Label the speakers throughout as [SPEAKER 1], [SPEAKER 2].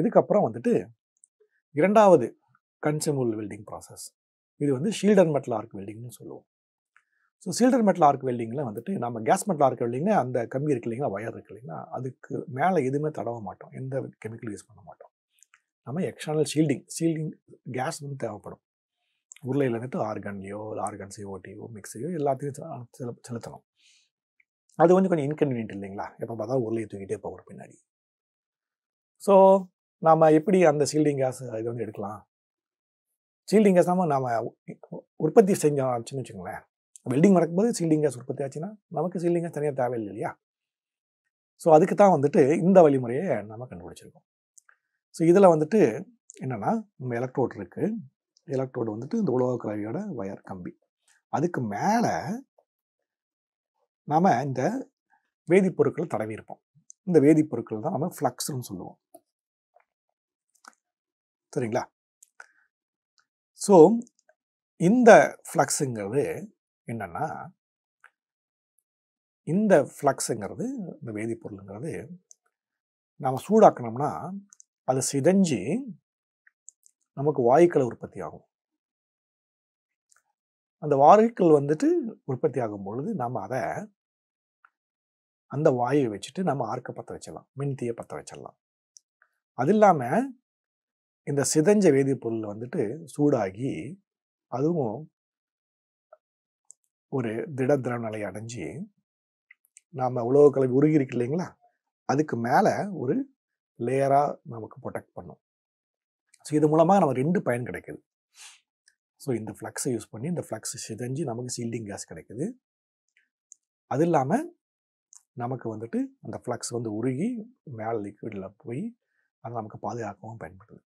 [SPEAKER 1] இதுக்கப்புறம் வந்துட்டு இரண்டாவது கன்சியூமல் வெல்டிங் ப்ராசஸ் இது வந்து ஷீல்டர் மெட்டல் ஆர்க் வெல்டிங்னு சொல்லுவோம் ஸோ சீல்டர் மெட்டல் ஆர்க் வெல்டிங்கில் வந்துட்டு நம்ம கேஸ் மெட்டல் ஆர்க் வெல்டிங்னா அந்த கம்பி இருக்கு இல்லைங்களா ஒயர் இருக்கு இல்லைங்களா அதுக்கு மேலே எதுவுமே தடவ மாட்டோம் எந்த கெமிக்கல் யூஸ் பண்ண மாட்டோம் நம்ம எக்ஸ்டர்னல் ஷீல்டிங் ஷீல்டிங் கேஸ் வந்து தேவைப்படும் உருளையில் இருந்துட்டு ஆர்கன்லையோ ஆர்கன்ஸையோ ஓட்டியோ மிக்ஸையோ எல்லாத்தையும் செலுத்தணும் அது வந்து கொஞ்சம் இன்கன்வீனியன்ட் இல்லைங்களா எப்போ பார்த்தா உருளையை தூக்கிட்டே போகிற பின்னாடி ஸோ நாம் எப்படி அந்த சீல்டிங் கேஸ் இது வந்து எடுக்கலாம் சீல்டிங் கேஸ் நம்ம நாம் உற்பத்தி ஆச்சுன்னு வச்சுக்கோங்களேன் வெல்டிங் நடக்கும்போது சீல்டிங் கேஸ் உற்பத்தி ஆச்சுன்னா நமக்கு ஷீல்டிங் கேஸ் தனியாக தேவையில்லை இல்லையா ஸோ அதுக்கு தான் வந்துட்டு இந்த வழிமுறையை நம்ம கண்டுபிடிச்சிருக்கோம் ஸோ இதில் வந்துட்டு என்னென்னா நம்ம எலக்ட்ரோட் இருக்குது எலக்ட்ரோடு வந்துட்டு இந்த கலவியோட வயர் கம்பி அதுக்கு மேலே நாம் இந்த வேதிப்பொருட்களை தடவி இருப்போம் இந்த வேதிப்பொருட்கள் தான் நம்ம ஃப்ளக்ஸ்னு சொல்லுவோம் சரிங்களா ஸோ இந்த ஃப்ளக்ஸுங்கிறது என்னென்னா இந்த ஃப்ளக்ஸுங்கிறது இந்த வேதிப்பொருளுங்கிறது நாம் சூடாக்கணும்னா அது சிதஞ்சு நமக்கு வாயுக்களை உற்பத்தி ஆகும் அந்த வாயுக்கள் வந்துட்டு உற்பத்தி ஆகும் பொழுது நாம் அதை அந்த வாயுவை வச்சுட்டு நம்ம ஆர்க்க பற்ற வச்சிடலாம் மின்தீயை பற்ற வச்சிடலாம் அது இல்லாமல் இந்த சிதஞ்ச வேதிப்பொருள் வந்துட்டு சூடாகி அதுவும் ஒரு திட திரவநிலை அடைஞ்சு நாம் உலோக கலவி உருகி இருக்கு இல்லைங்களா அதுக்கு மேலே ஒரு லேயராக நமக்கு ப்ரொடெக்ட் பண்ணும் ஸோ இது மூலமாக நம்ம ரெண்டு பயன் கிடைக்குது ஸோ இந்த ஃப்ளக்ஸை யூஸ் பண்ணி இந்த ஃப்ளக்ஸ் சிதஞ்சு நமக்கு சீல்டிங் கேஸ் கிடைக்குது அது இல்லாமல் நமக்கு வந்துட்டு அந்த ஃப்ளக்ஸ் வந்து உருகி மேலே லிக்விடில் போய் அதை நமக்கு பாதுகாக்கவும் பயன்படுது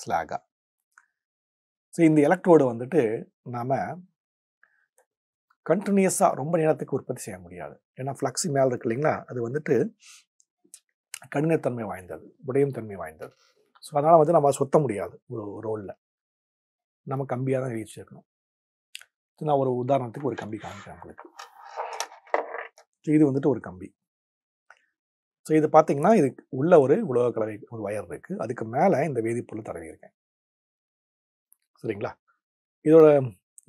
[SPEAKER 1] ஸ்லாகா ஸோ இந்த எலக்ட்ரோடு வந்துட்டு நாம் கண்டினியூஸாக ரொம்ப நேரத்துக்கு உற்பத்தி செய்ய முடியாது ஏன்னா ஃப்ளக்ஸி மேலே இருக்கு இல்லைங்களா அது வந்துட்டு கடினத்தன்மை வாய்ந்தது உடையும் தன்மை வாய்ந்தது ஸோ அதனால் வந்து நம்ம சுத்த முடியாது ஒரு ரோலில் நம்ம கம்பியாக தான் ரீச் இருக்கணும் நான் ஒரு உதாரணத்துக்கு ஒரு கம்பி காமிக்கிறேன் உங்களுக்கு இது வந்துட்டு ஒரு கம்பி ஸோ இது பார்த்தீங்கன்னா இது உள்ள ஒரு உலோக கலவை ஒரு ஒயர் இருக்குது அதுக்கு மேலே இந்த வேதிப்பொருள் தடவி இருக்கேன் சரிங்களா இதோட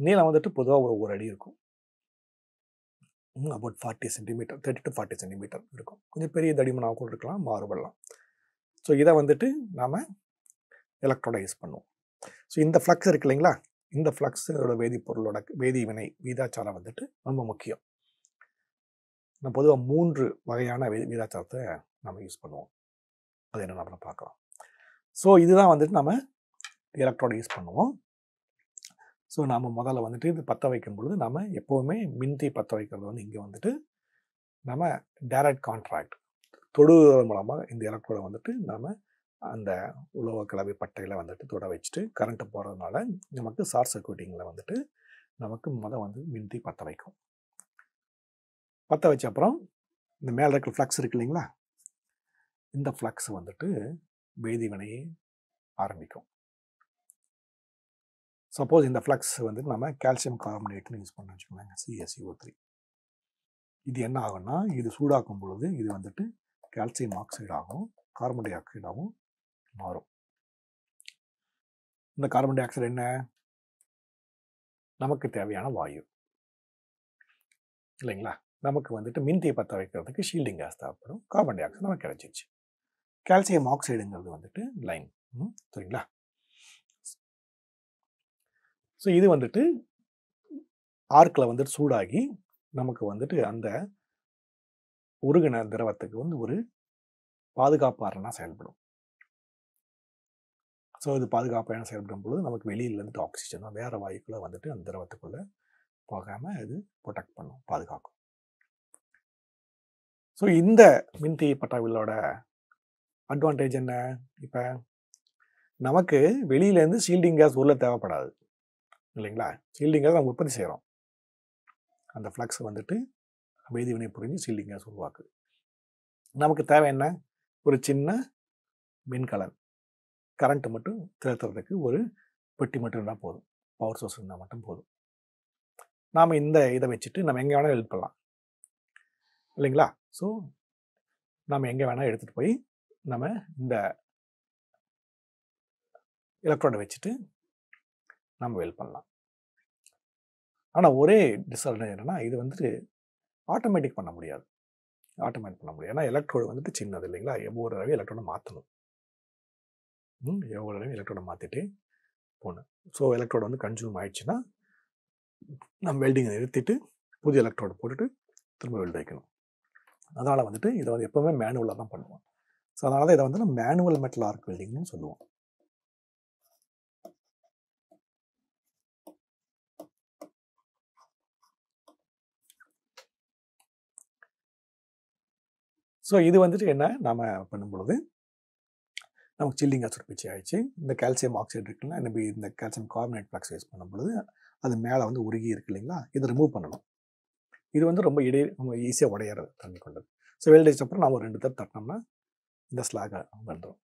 [SPEAKER 1] நீளம் வந்துட்டு பொதுவாக ஒரு ஒரு அடி இருக்கும் about forty centimetre thirty to forty centimetre இருக்கும் கொஞ்சம் பெரிய தடிமனாக கூட இருக்கலாம் மாறுபடலாம் ஸோ இதை வந்துட்டு நாம் எலக்ட்ரோடைஸ் பண்ணுவோம் ஸோ இந்த ஃப்ளக்ஸ் இருக்கு இல்லைங்களா இந்த ஃப்ளக்ஸோட வேதிப்பொருளோட வேதி வினை வீதாச்சாரம் வந்துட்டு ரொம்ப முக்கியம் நம்ம பொதுவாக மூன்று வகையான வீராச்சாரத்தை நம்ம யூஸ் பண்ணுவோம் அது என்ன நம்ம பார்க்கலாம் ஸோ இதுதான் வந்துட்டு நம்ம எலக்ட்ரானிக் யூஸ் பண்ணுவோம் ஸோ நாம் முதல்ல வந்துட்டு இது பற்ற வைக்கும் பொழுது நம்ம எப்போவுமே மின்தி பற்ற வைக்கிறது வந்து இங்கே வந்துட்டு நம்ம டைரக்ட் கான்ட்ராக்ட் தொடுவதன் மூலமாக இந்த எலக்ட்ரோடை வந்துட்டு நம்ம அந்த உலோக கலவை பட்டையில் வந்துட்டு தொட வச்சுட்டு கரண்ட்டு போகிறதுனால நமக்கு ஷார்ட் சர்க்கியூட்டிங்கில் வந்துட்டு நமக்கு முதல் வந்து மின்தி பற்ற வைக்கும் பற்ற வச்ச அப்புறம் இந்த மேலே இருக்கிற ஃப்ளக்ஸ் இருக்கு இல்லைங்களா இந்த ஃப்ளக்ஸ் வந்துட்டு வேதிவினையை ஆரம்பிக்கும் சப்போஸ் இந்த ஃப்ளக்ஸ் வந்துட்டு நம்ம கால்சியம் கார்பனேட்னு யூஸ் பண்ண வச்சுக்கோங்க சிஎஸ்இஓ த்ரீ இது என்ன ஆகும்னா இது சூடாக்கும் பொழுது இது வந்துட்டு கால்சியம் ஆக்சைடாகவும் கார்பன் டை ஆக்சைடாகவும் மாறும் இந்த கார்பன் டை ஆக்சைடு என்ன நமக்கு தேவையான வாயு இல்லைங்களா நமக்கு வந்துட்டு மின்தியை பற்ற வைக்கிறதுக்கு ஷீல்டிங் கேஸ் தேவைப்படும் கார்பன் டை ஆக்சைடு நமக்கு கிடைச்சிச்சு கால்சியம் ஆக்சைடுங்கிறது வந்துட்டு லைன் சரிங்களா ஸோ இது வந்துட்டு ஆர்க்கில் வந்துட்டு சூடாகி நமக்கு வந்துட்டு அந்த உருகின திரவத்துக்கு வந்து ஒரு பாதுகாப்பாரனாக செயல்படும் ஸோ இது பாதுகாப்பாக செயல்படும் பொழுது நமக்கு வெளியிலேருந்து ஆக்சிஜன் வேறு வாயுக்குள்ளே வந்துட்டு அந்த திரவத்துக்குள்ளே போகாமல் இது ப்ரொடெக்ட் பண்ணும் பாதுகாக்கும் ஸோ இந்த மின்தீ பட்டாவிலோட அட்வான்டேஜ் என்ன இப்போ நமக்கு வெளியிலேருந்து ஷீல்டிங் கேஸ் உள்ள தேவைப்படாது இல்லைங்களா ஷீல்டிங் கேஸ் நம்ம உற்பத்தி செய்கிறோம் அந்த ஃப்ளக்ஸ் வந்துட்டு வேதி வினை புரிஞ்சு ஷீல்டிங் கேஸ் உருவாக்குது நமக்கு தேவை என்ன ஒரு சின்ன மின்கலன் கரண்ட்டு மட்டும் திறத்துறதுக்கு ஒரு பெட்டி மட்டும் இருந்தால் போதும் பவர் சோர்ஸ் இருந்தால் மட்டும் போதும் நாம் இந்த இதை வச்சுட்டு நம்ம எங்கே வேணாலும் ஹெல்ப் பண்ணலாம் இல்லைங்களா ஸோ நம்ம எங்கே வேணால் எடுத்துகிட்டு போய் நம்ம இந்த எலக்ட்ரானை வச்சுட்டு நம்ம வெல் பண்ணலாம் ஆனால் ஒரே டிஸ்அட்வான்டேஜ் என்னென்னா இது வந்துட்டு ஆட்டோமேட்டிக் பண்ண முடியாது ஆட்டோமேட்டிக் பண்ண முடியாது ஏன்னா எலக்ட்ரோடு வந்துட்டு சின்னது இல்லைங்களா எவ்வளோ தடவை எலக்ட்ரோனை மாற்றணும் எவ்வளோ தடவை எலக்ட்ரோனை மாற்றிட்டு போகணும் ஸோ எலக்ட்ரோடு வந்து கன்சியூம் ஆயிடுச்சுன்னா நம்ம வெல்டிங்கை நிறுத்திட்டு புது எலக்ட்ரோடு போட்டுட்டு திரும்ப வெல்ட் வைக்கணும் அதனால் வந்துட்டு இதை வந்து எப்போவுமே மேனுவலாக தான் பண்ணுவோம் ஸோ அதனால தான் இதை வந்து நம்ம மேனுவல் மெட்டல் ஆர்க் வெல்டிங்னு சொல்லுவோம் ஸோ இது வந்துட்டு என்ன நம்ம பண்ணும் பொழுது நமக்கு சில்லிங்காக பிச்சை ஆயிடுச்சு இந்த கால்சியம் ஆக்சைடு இருக்குல்ல இந்த இந்த கால்சியம் கார்பனேட் ஃப்ளாக்ஸ் யூஸ் பண்ணும்பொழுது அது மேலே வந்து உருகி இருக்கு இல்லைங்களா இதை ரிமூவ் பண்ணணும் இது வந்து ரொம்ப இடை ரொம்ப ஈஸியாக உடையிற தன்மை கொண்டது ஸோ வெல்டேஜ் அப்புறம் நாம் ஒரு ரெண்டு தர தட்டினோம்னா இந்த ஸ்லாக வந்துடும்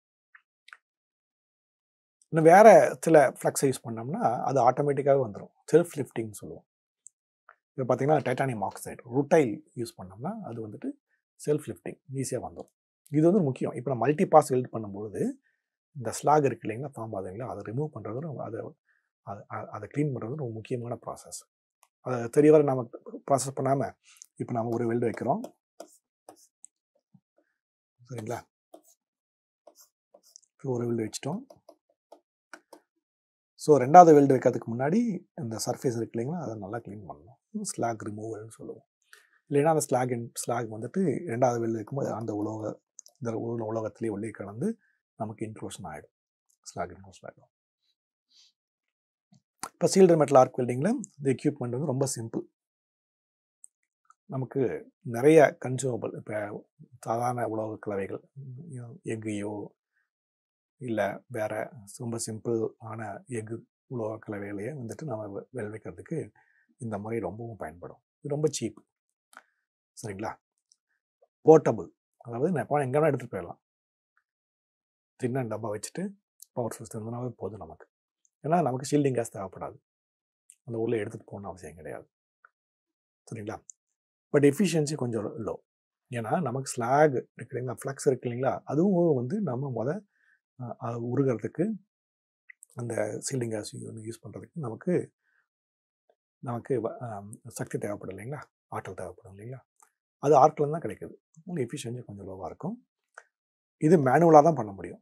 [SPEAKER 1] இன்னும் வேறு சில ஃப்ளக்ஸை யூஸ் பண்ணோம்னா அது ஆட்டோமேட்டிக்காகவே வந்துடும் செல்ஃப் லிஃப்டிங் சொல்லுவோம் இப்போ பார்த்திங்கன்னா டைட்டானியம் ஆக்சைடு ரூட்டைல் யூஸ் பண்ணோம்னா அது வந்துட்டு செல்ஃப் லிஃப்டிங் ஈஸியாக வந்துடும் இது வந்து முக்கியம் இப்போ நம்ம மல்டி பாஸ் வெல்ட் பண்ணும்போது இந்த ஸ்லாக் இருக்கு இல்லைங்களா ஃபார்ம் பார்த்தீங்களா அதை ரிமூவ் பண்ணுறது அதை அதை அதை க்ளீன் பண்ணுறது ரொம்ப முக்கியமான ப்ராசஸ் அதை வர நம்ம ப்ராசஸ் பண்ணாமல் இப்போ நம்ம ஒரு வெல்டு வைக்கிறோம் சரிங்களா இப்போ ஒரு வெல்டு வச்சிட்டோம் ஸோ ரெண்டாவது வெல்டு வைக்கிறதுக்கு முன்னாடி இந்த சர்ஃபேஸ் இருக்கு இல்லைங்களா அதை நல்லா க்ளீன் பண்ணணும் ஸ்லாக் ரிமூவல்னு சொல்லுவோம் இல்லைன்னா அந்த ஸ்லாக் இன் ஸ்லாக் வந்துட்டு ரெண்டாவது வெல்டு வைக்கும்போது அந்த உலோக இந்த உலகத்திலேயே உள்ளே கலந்து நமக்கு இன்க்ளூஷன் ஆகிடும் ஸ்லாக் இன்க்ளூஷன் ஆகிடும் இப்போ சீல்டர் மெட்டல் ஆர்க் வெல்டிங்கில் இந்த எக்யூப்மெண்ட் வந்து ரொம்ப சிம்பிள் நமக்கு நிறைய கன்சூமபிள் இப்போ சாதாரண உலோக கலவைகள் எக்கையோ இல்லை வேறு ரொம்ப சிம்பிள் ஆன எஃகு உலோக கலவைகளையே வந்துட்டு நம்ம விளைவிக்கிறதுக்கு இந்த முறை ரொம்பவும் பயன்படும் இது ரொம்ப சீப் சரிங்களா போர்ட்டபுள் அதாவது நான் எங்கே வேணால் எடுத்துகிட்டு போயிடலாம் தின்ன டப்பா வச்சுட்டு பவர் சிஸ்டம் இருந்தனாவே போதும் நமக்கு ஏன்னா நமக்கு ஷீல்டிங் காசு தேவைப்படாது அந்த ஊரில் எடுத்துகிட்டு போகணும்னு அவசியம் கிடையாது சரிங்களா பட் எஃபிஷியன்சி கொஞ்சம் லோ ஏன்னா நமக்கு ஸ்லாக் இருக்கு இல்லைங்களா ஃப்ளக்ஸ் இருக்கு இல்லைங்களா அதுவும் வந்து நம்ம முத உருகிறதுக்கு அந்த சீல்டிங் காசு யூஸ் பண்ணுறதுக்கு நமக்கு நமக்கு சக்தி தேவைப்படும் இல்லைங்களா ஆற்றல் தேவைப்படும் இல்லைங்களா அது ஆற்றல் தான் கிடைக்குது எஃபிஷியன்சி கொஞ்சம் லோவாக இருக்கும் இது மேனுவலாக தான் பண்ண முடியும்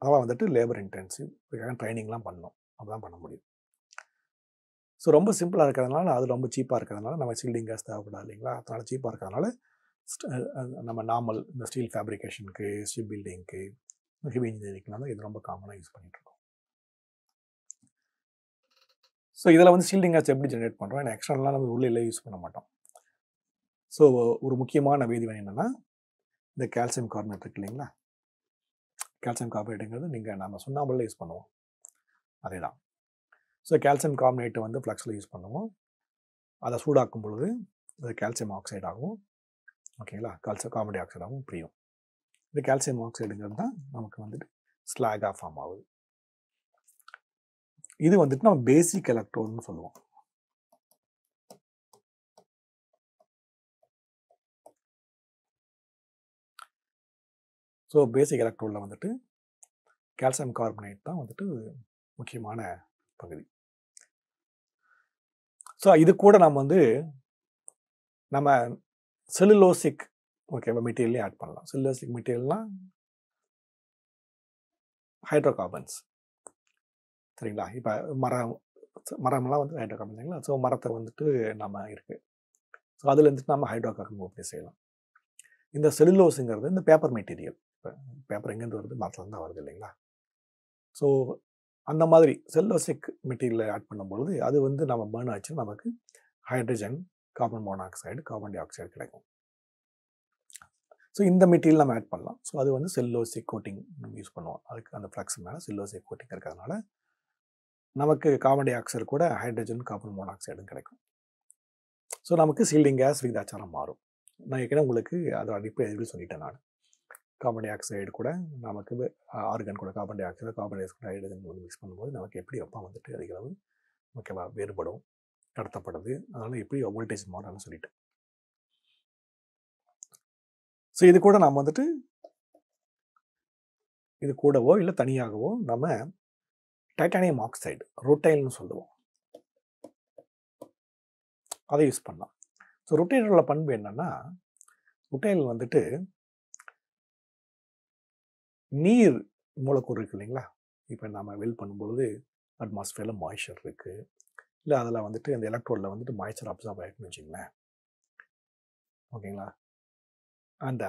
[SPEAKER 1] அதெல்லாம் வந்துட்டு லேபர் இன்டென்சிவ் இதுக்காக ட்ரைனிங்லாம் பண்ணணும் அப்போ பண்ண முடியும் ஸோ ரொம்ப சிம்பிளாக இருக்கிறதுனால அது ரொம்ப சீப்பாக இருக்கிறதுனால நம்ம சீல்டிங் கேஸ் தேவைப்படாது இல்லைங்களா அதனால் சீப்பாக இருக்கிறதுனால நம்ம நார்மல் இந்த ஸ்டீல் ஃபேப்ரிகேஷனுக்கு ஷிப் பில்டிங்க்கு ஹெவி இன்ஜினியரிங்லாம் தான் இது ரொம்ப காமனாக யூஸ் பண்ணிகிட்ருக்கோம் ஸோ இதில் வந்து ஷீல்டிங் கேஸ் எப்படி ஜென்ரேட் பண்ணுறோம் ஏன்னா எக்ஸ்டர்னலாக நம்ம உள்ளே யூஸ் பண்ண மாட்டோம் ஸோ ஒரு முக்கியமான வேதிவன் என்னென்னா இந்த கால்சியம் கார்பனேட் இருக்கு இல்லைங்களா கால்சியம் கார்பனேட்டுங்கிறது நீங்கள் நம்ம சுண்ணாம்புல யூஸ் பண்ணுவோம் அதே தான் ஸோ கால்சியம் கார்பனேட்டை வந்து ஃப்ளக்ஸில் யூஸ் பண்ணுவோம் அதை சூடாக்கும் பொழுது அது கால்சியம் ஆக்சைடாகவும் ஓகேங்களா கால்சியம் கார்பன் டை ஆக்சைடாகவும் பிரியும் இந்த கால்சியம் ஆக்சைடுங்கிறது தான் நமக்கு வந்துட்டு ஸ்லாகாக ஃபார்ம் ஆகுது இது வந்துட்டு நம்ம பேசிக் எலக்ட்ரோடுன்னு சொல்லுவோம் ஸோ பேசிக் எலக்ட்ரோலில் வந்துட்டு கால்சியம் கார்பனேட் தான் வந்துட்டு முக்கியமான பகுதி ஸோ இது கூட நம்ம வந்து நம்ம செல்லுலோசிக் ஓகேவா மெட்டீரியல்லையும் ஆட் பண்ணலாம் செல்லுலோசிக் மெட்டீரியல்னால் ஹைட்ரோ கார்பன்ஸ் சரிங்களா இப்போ மரம் மரம்லாம் வந்து ஹைட்ரோ கார்பன் சரிங்களா ஸோ மரத்தை வந்துட்டு நம்ம இருக்குது ஸோ அதில் இருந்துட்டு நம்ம ஹைட்ரோ கார்பன் உற்பத்தி செய்யலாம் இந்த செல்லுலோஸுங்கிறது இந்த பேப்பர் மெட்டீரியல் இப்போ பேப்பர் எங்கேருந்து வருது மரத்துலேருந்து தான் வருது இல்லைங்களா ஸோ அந்த மாதிரி செல்லோசிக் மெட்டீரியலை ஆட் பண்ணும்பொழுது அது வந்து நம்ம பேர்ன் ஆச்சு நமக்கு hydrogen carbon monoxide carbon dioxide கிடைக்கும் ஸோ இந்த மெட்டீரியல் நம்ம ஆட் பண்ணலாம் ஸோ அது வந்து செல்லோசிக் கோட்டிங் நம்ம யூஸ் பண்ணுவோம் அதுக்கு அந்த ஃப்ளக்ஸ் மேலே செல்லோசிக் கோட்டிங் இருக்கிறதுனால நமக்கு கார்பன் டை ஆக்சைடு கூட ஹைட்ரஜன் கார்பன் மோனாக்சைடும் கிடைக்கும் ஸோ நமக்கு சீல்டிங் கேஸ் விகிதாச்சாரம் மாறும் நான் ஏற்கனவே உங்களுக்கு அதோட அடிப்படை எதிர்ப்பு சொல்லிட்டேன் நான் கார்பன் டை ஆக்சைடு கூட நமக்கு ஆர்கன் கூட carbon dioxide carbon dioxide வந்து மிக்ஸ் பண்ணும்போது நமக்கு எப்படி அப்பா வந்துட்டு அதிகளவு ஓகேவா வேறுபடும் கடத்தப்படுது அதனால் எப்படி வோல்டேஜ் மாறும்னு சொல்லிட்டு ஸோ இது கூட நம்ம வந்துட்டு இது கூடவோ இல்லை தனியாகவோ நம்ம டைட்டானியம் ஆக்சைடு ரொட்டைல்னு சொல்லுவோம் அதை யூஸ் பண்ணலாம் ஸோ ரொட்டைலோட பண்பு என்னென்னா ரொட்டைல் வந்துட்டு நீர் மூலக்கூறு இருக்குது இல்லைங்களா இப்போ நம்ம வெல் பண்ணும்பொழுது அட்மாஸ்ஃபியரில் மாய்ச்சர் இருக்குது இல்லை அதில் வந்துட்டு அந்த எலக்ட்ரோடில் வந்துட்டு மாய்ச்சர் அப்சார்ப் ஆகிருக்குன்னு வச்சுங்களேன் ஓகேங்களா அந்த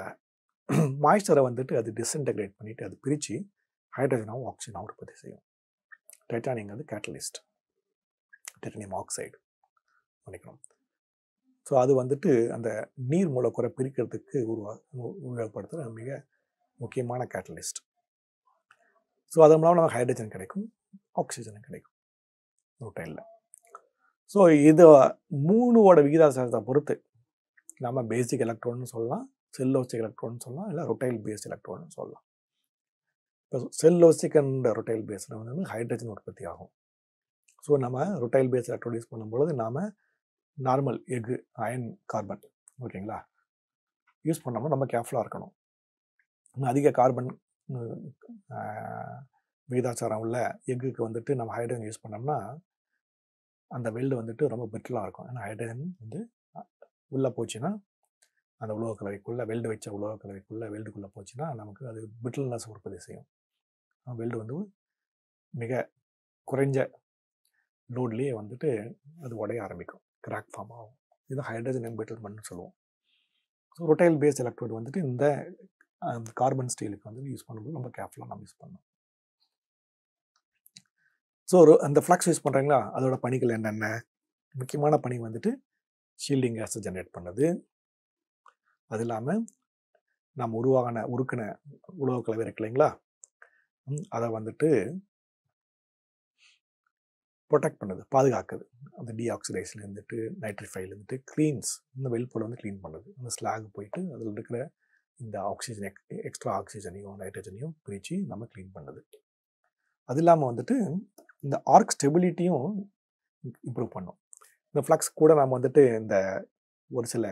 [SPEAKER 1] மாய்ச்சரை வந்துட்டு அது டிஸ்இன்டகிரேட் பண்ணிவிட்டு அது பிரித்து ஹைட்ரஜனாகவும் ஆக்சிஜனாகவும் உற்பத்தி செய்யும் டைட்டானியங்கிறது கேட்டலிஸ்ட் டைட்டானியம் ஆக்சைடு பண்ணிக்கணும் ஸோ அது வந்துட்டு அந்த நீர் மூலக்கூறை பிரிக்கிறதுக்கு உருவா உபயோகப்படுத்துகிற மிக முக்கியமான கேட்டலிஸ்ட் ஸோ அது மூலம் நமக்கு ஹைட்ரஜன் கிடைக்கும் ஆக்சிஜனும் கிடைக்கும் நூட்டைனில் ஸோ இது மூணுவோட விகிதாசாரத்தை பொறுத்து நம்ம பேசிக் எலக்ட்ரான்னு சொல்லலாம் செல்லோசிக் எலக்ட்ரான் சொல்லலாம் இல்லை ரொட்டைல் பேஸ் எலக்ட்ரான்னு சொல்லலாம் இப்போ செல்லோசிக் அண்ட் ரொட்டைல் பேஸில் வந்து ஹைட்ரஜன் உற்பத்தி ஆகும் ஸோ நம்ம ரொட்டைல் பேஸ் எலக்ட்ரான் யூஸ் பண்ணும்பொழுது நாம் நார்மல் எஃகு அயன் கார்பன் ஓகேங்களா யூஸ் பண்ணோம்னா நம்ம கேர்ஃபுல்லாக இருக்கணும் இன்னும் அதிக கார்பன் விகிதாச்சாரம் உள்ள எஃகுக்கு வந்துட்டு நம்ம ஹைட்ரஜன் யூஸ் பண்ணோம்னா அந்த வெல்டு வந்துட்டு ரொம்ப பெட்டலாக இருக்கும் ஏன்னா ஹைட்ரஜன் வந்து உள்ளே போச்சுன்னா அந்த உலோக கலவைக்குள்ளே வெல்டு வச்ச உலோக கலவைக்குள்ளே வெல்டுக்குள்ளே போச்சுன்னா நமக்கு அது பிட்டில்னஸ் உற்பத்தி செய்யும் வெல்டு வந்து மிக குறைஞ்ச லோட்லேயே வந்துட்டு அது உடைய ஆரம்பிக்கும் கிராக் ஃபார்ம் ஆகும் இது ஹைட்ரஜன் எம்பிட்டல்மெண்ட்னு சொல்லுவோம் ஸோ ரொட்டைல் பேஸ்ட் எலக்ட்ரோடு வந்துட்டு இந்த அந்த கார்பன் ஸ்டீலுக்கு வந்து யூஸ் பண்ணும்போது ரொம்ப கேர்ஃபுல்லாக நம்ம யூஸ் பண்ணணும் ஸோ ஒரு அந்த ஃப்ளக்ஸ் யூஸ் பண்ணுறீங்களா அதோட பணிகள் என்னென்ன முக்கியமான பணி வந்துட்டு ஷீல்டிங் கேஸை ஜென்ரேட் பண்ணுது அது இல்லாமல் நம்ம உருவாகின உருக்கின உலக கலவை இருக்கு இல்லைங்களா அதை வந்துட்டு ப்ரொடெக்ட் பண்ணுது பாதுகாக்குது அந்த டீஆக்சிடைஸ்லேருந்துட்டு நைட்ரிஃபைலேருந்துட்டு க்ளீன்ஸ் இந்த வெளிப்படை வந்து க்ளீன் பண்ணுது அந்த ஸ்லாக் போயிட்டு அதில் இருக்கிற இந்த ஆக்சிஜன் எக் எக்ஸ்ட்ரா ஆக்சிஜனையும் நைட்ரஜனையும் பிரித்து நம்ம க்ளீன் பண்ணுது அது இல்லாமல் வந்துட்டு இந்த ஆர்க் ஸ்டெபிலிட்டியும் இம்ப்ரூவ் பண்ணும் இந்த ஃப்ளக்ஸ் கூட நாம் வந்துட்டு இந்த ஒரு சில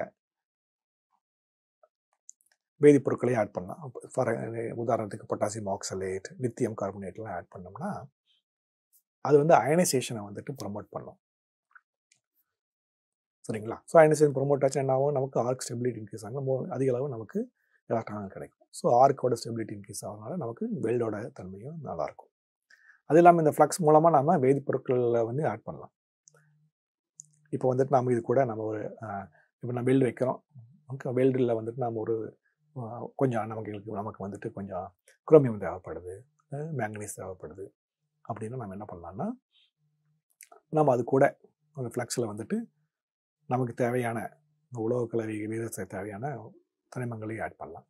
[SPEAKER 1] வேதிப்பொருட்களையும் ஆட் பண்ணலாம் ஃபார் உதாரணத்துக்கு பொட்டாசியம் ஆக்சலேட் லித்தியம் கார்பனேட்லாம் ஆட் பண்ணோம்னா அது வந்து அயனைசேஷனை வந்துட்டு ப்ரொமோட் பண்ணும் சரிங்களா ஸோ அயனைசேஷன் ப்ரொமோட் ஆச்சு என்ன ஆகும் நமக்கு ஆர்க் ஸ்டெபிலிட்டி இன்க்ரீஸ் ஆகும் அதிக அளவு நமக்கு எலக்ட்ரான்கள் கிடைக்கும் ஸோ ஆர்க்கோட ஸ்டெபிலிட்டி இன்க்ரீஸ் ஆகிறதுனால நமக்கு வெல்டோட தன்மையும் நல்லாயிருக்கும் அது இல்லாமல் இந்த ஃப்ளக்ஸ் மூலமாக நம்ம வேதிப்பொருட்களில் வந்து ஆட் பண்ணலாம் இப்போ வந்துட்டு நம்ம இது கூட நம்ம ஒரு இப்போ நம்ம வெல்டு வைக்கிறோம் நமக்கு வெல்டில் வந்துட்டு நம்ம ஒரு கொஞ்சம் நமக்கு நமக்கு வந்துட்டு கொஞ்சம் குரோமியம் தேவைப்படுது மேங்கனீஸ் தேவைப்படுது அப்படின்னு நம்ம என்ன பண்ணலான்னா நம்ம அது கூட அந்த ஃப்ளக்ஸில் வந்துட்டு நமக்கு தேவையான உலோக கலவை வீதத்துக்கு தேவையான தனிமங்களையும் ஆட் பண்ணலாம்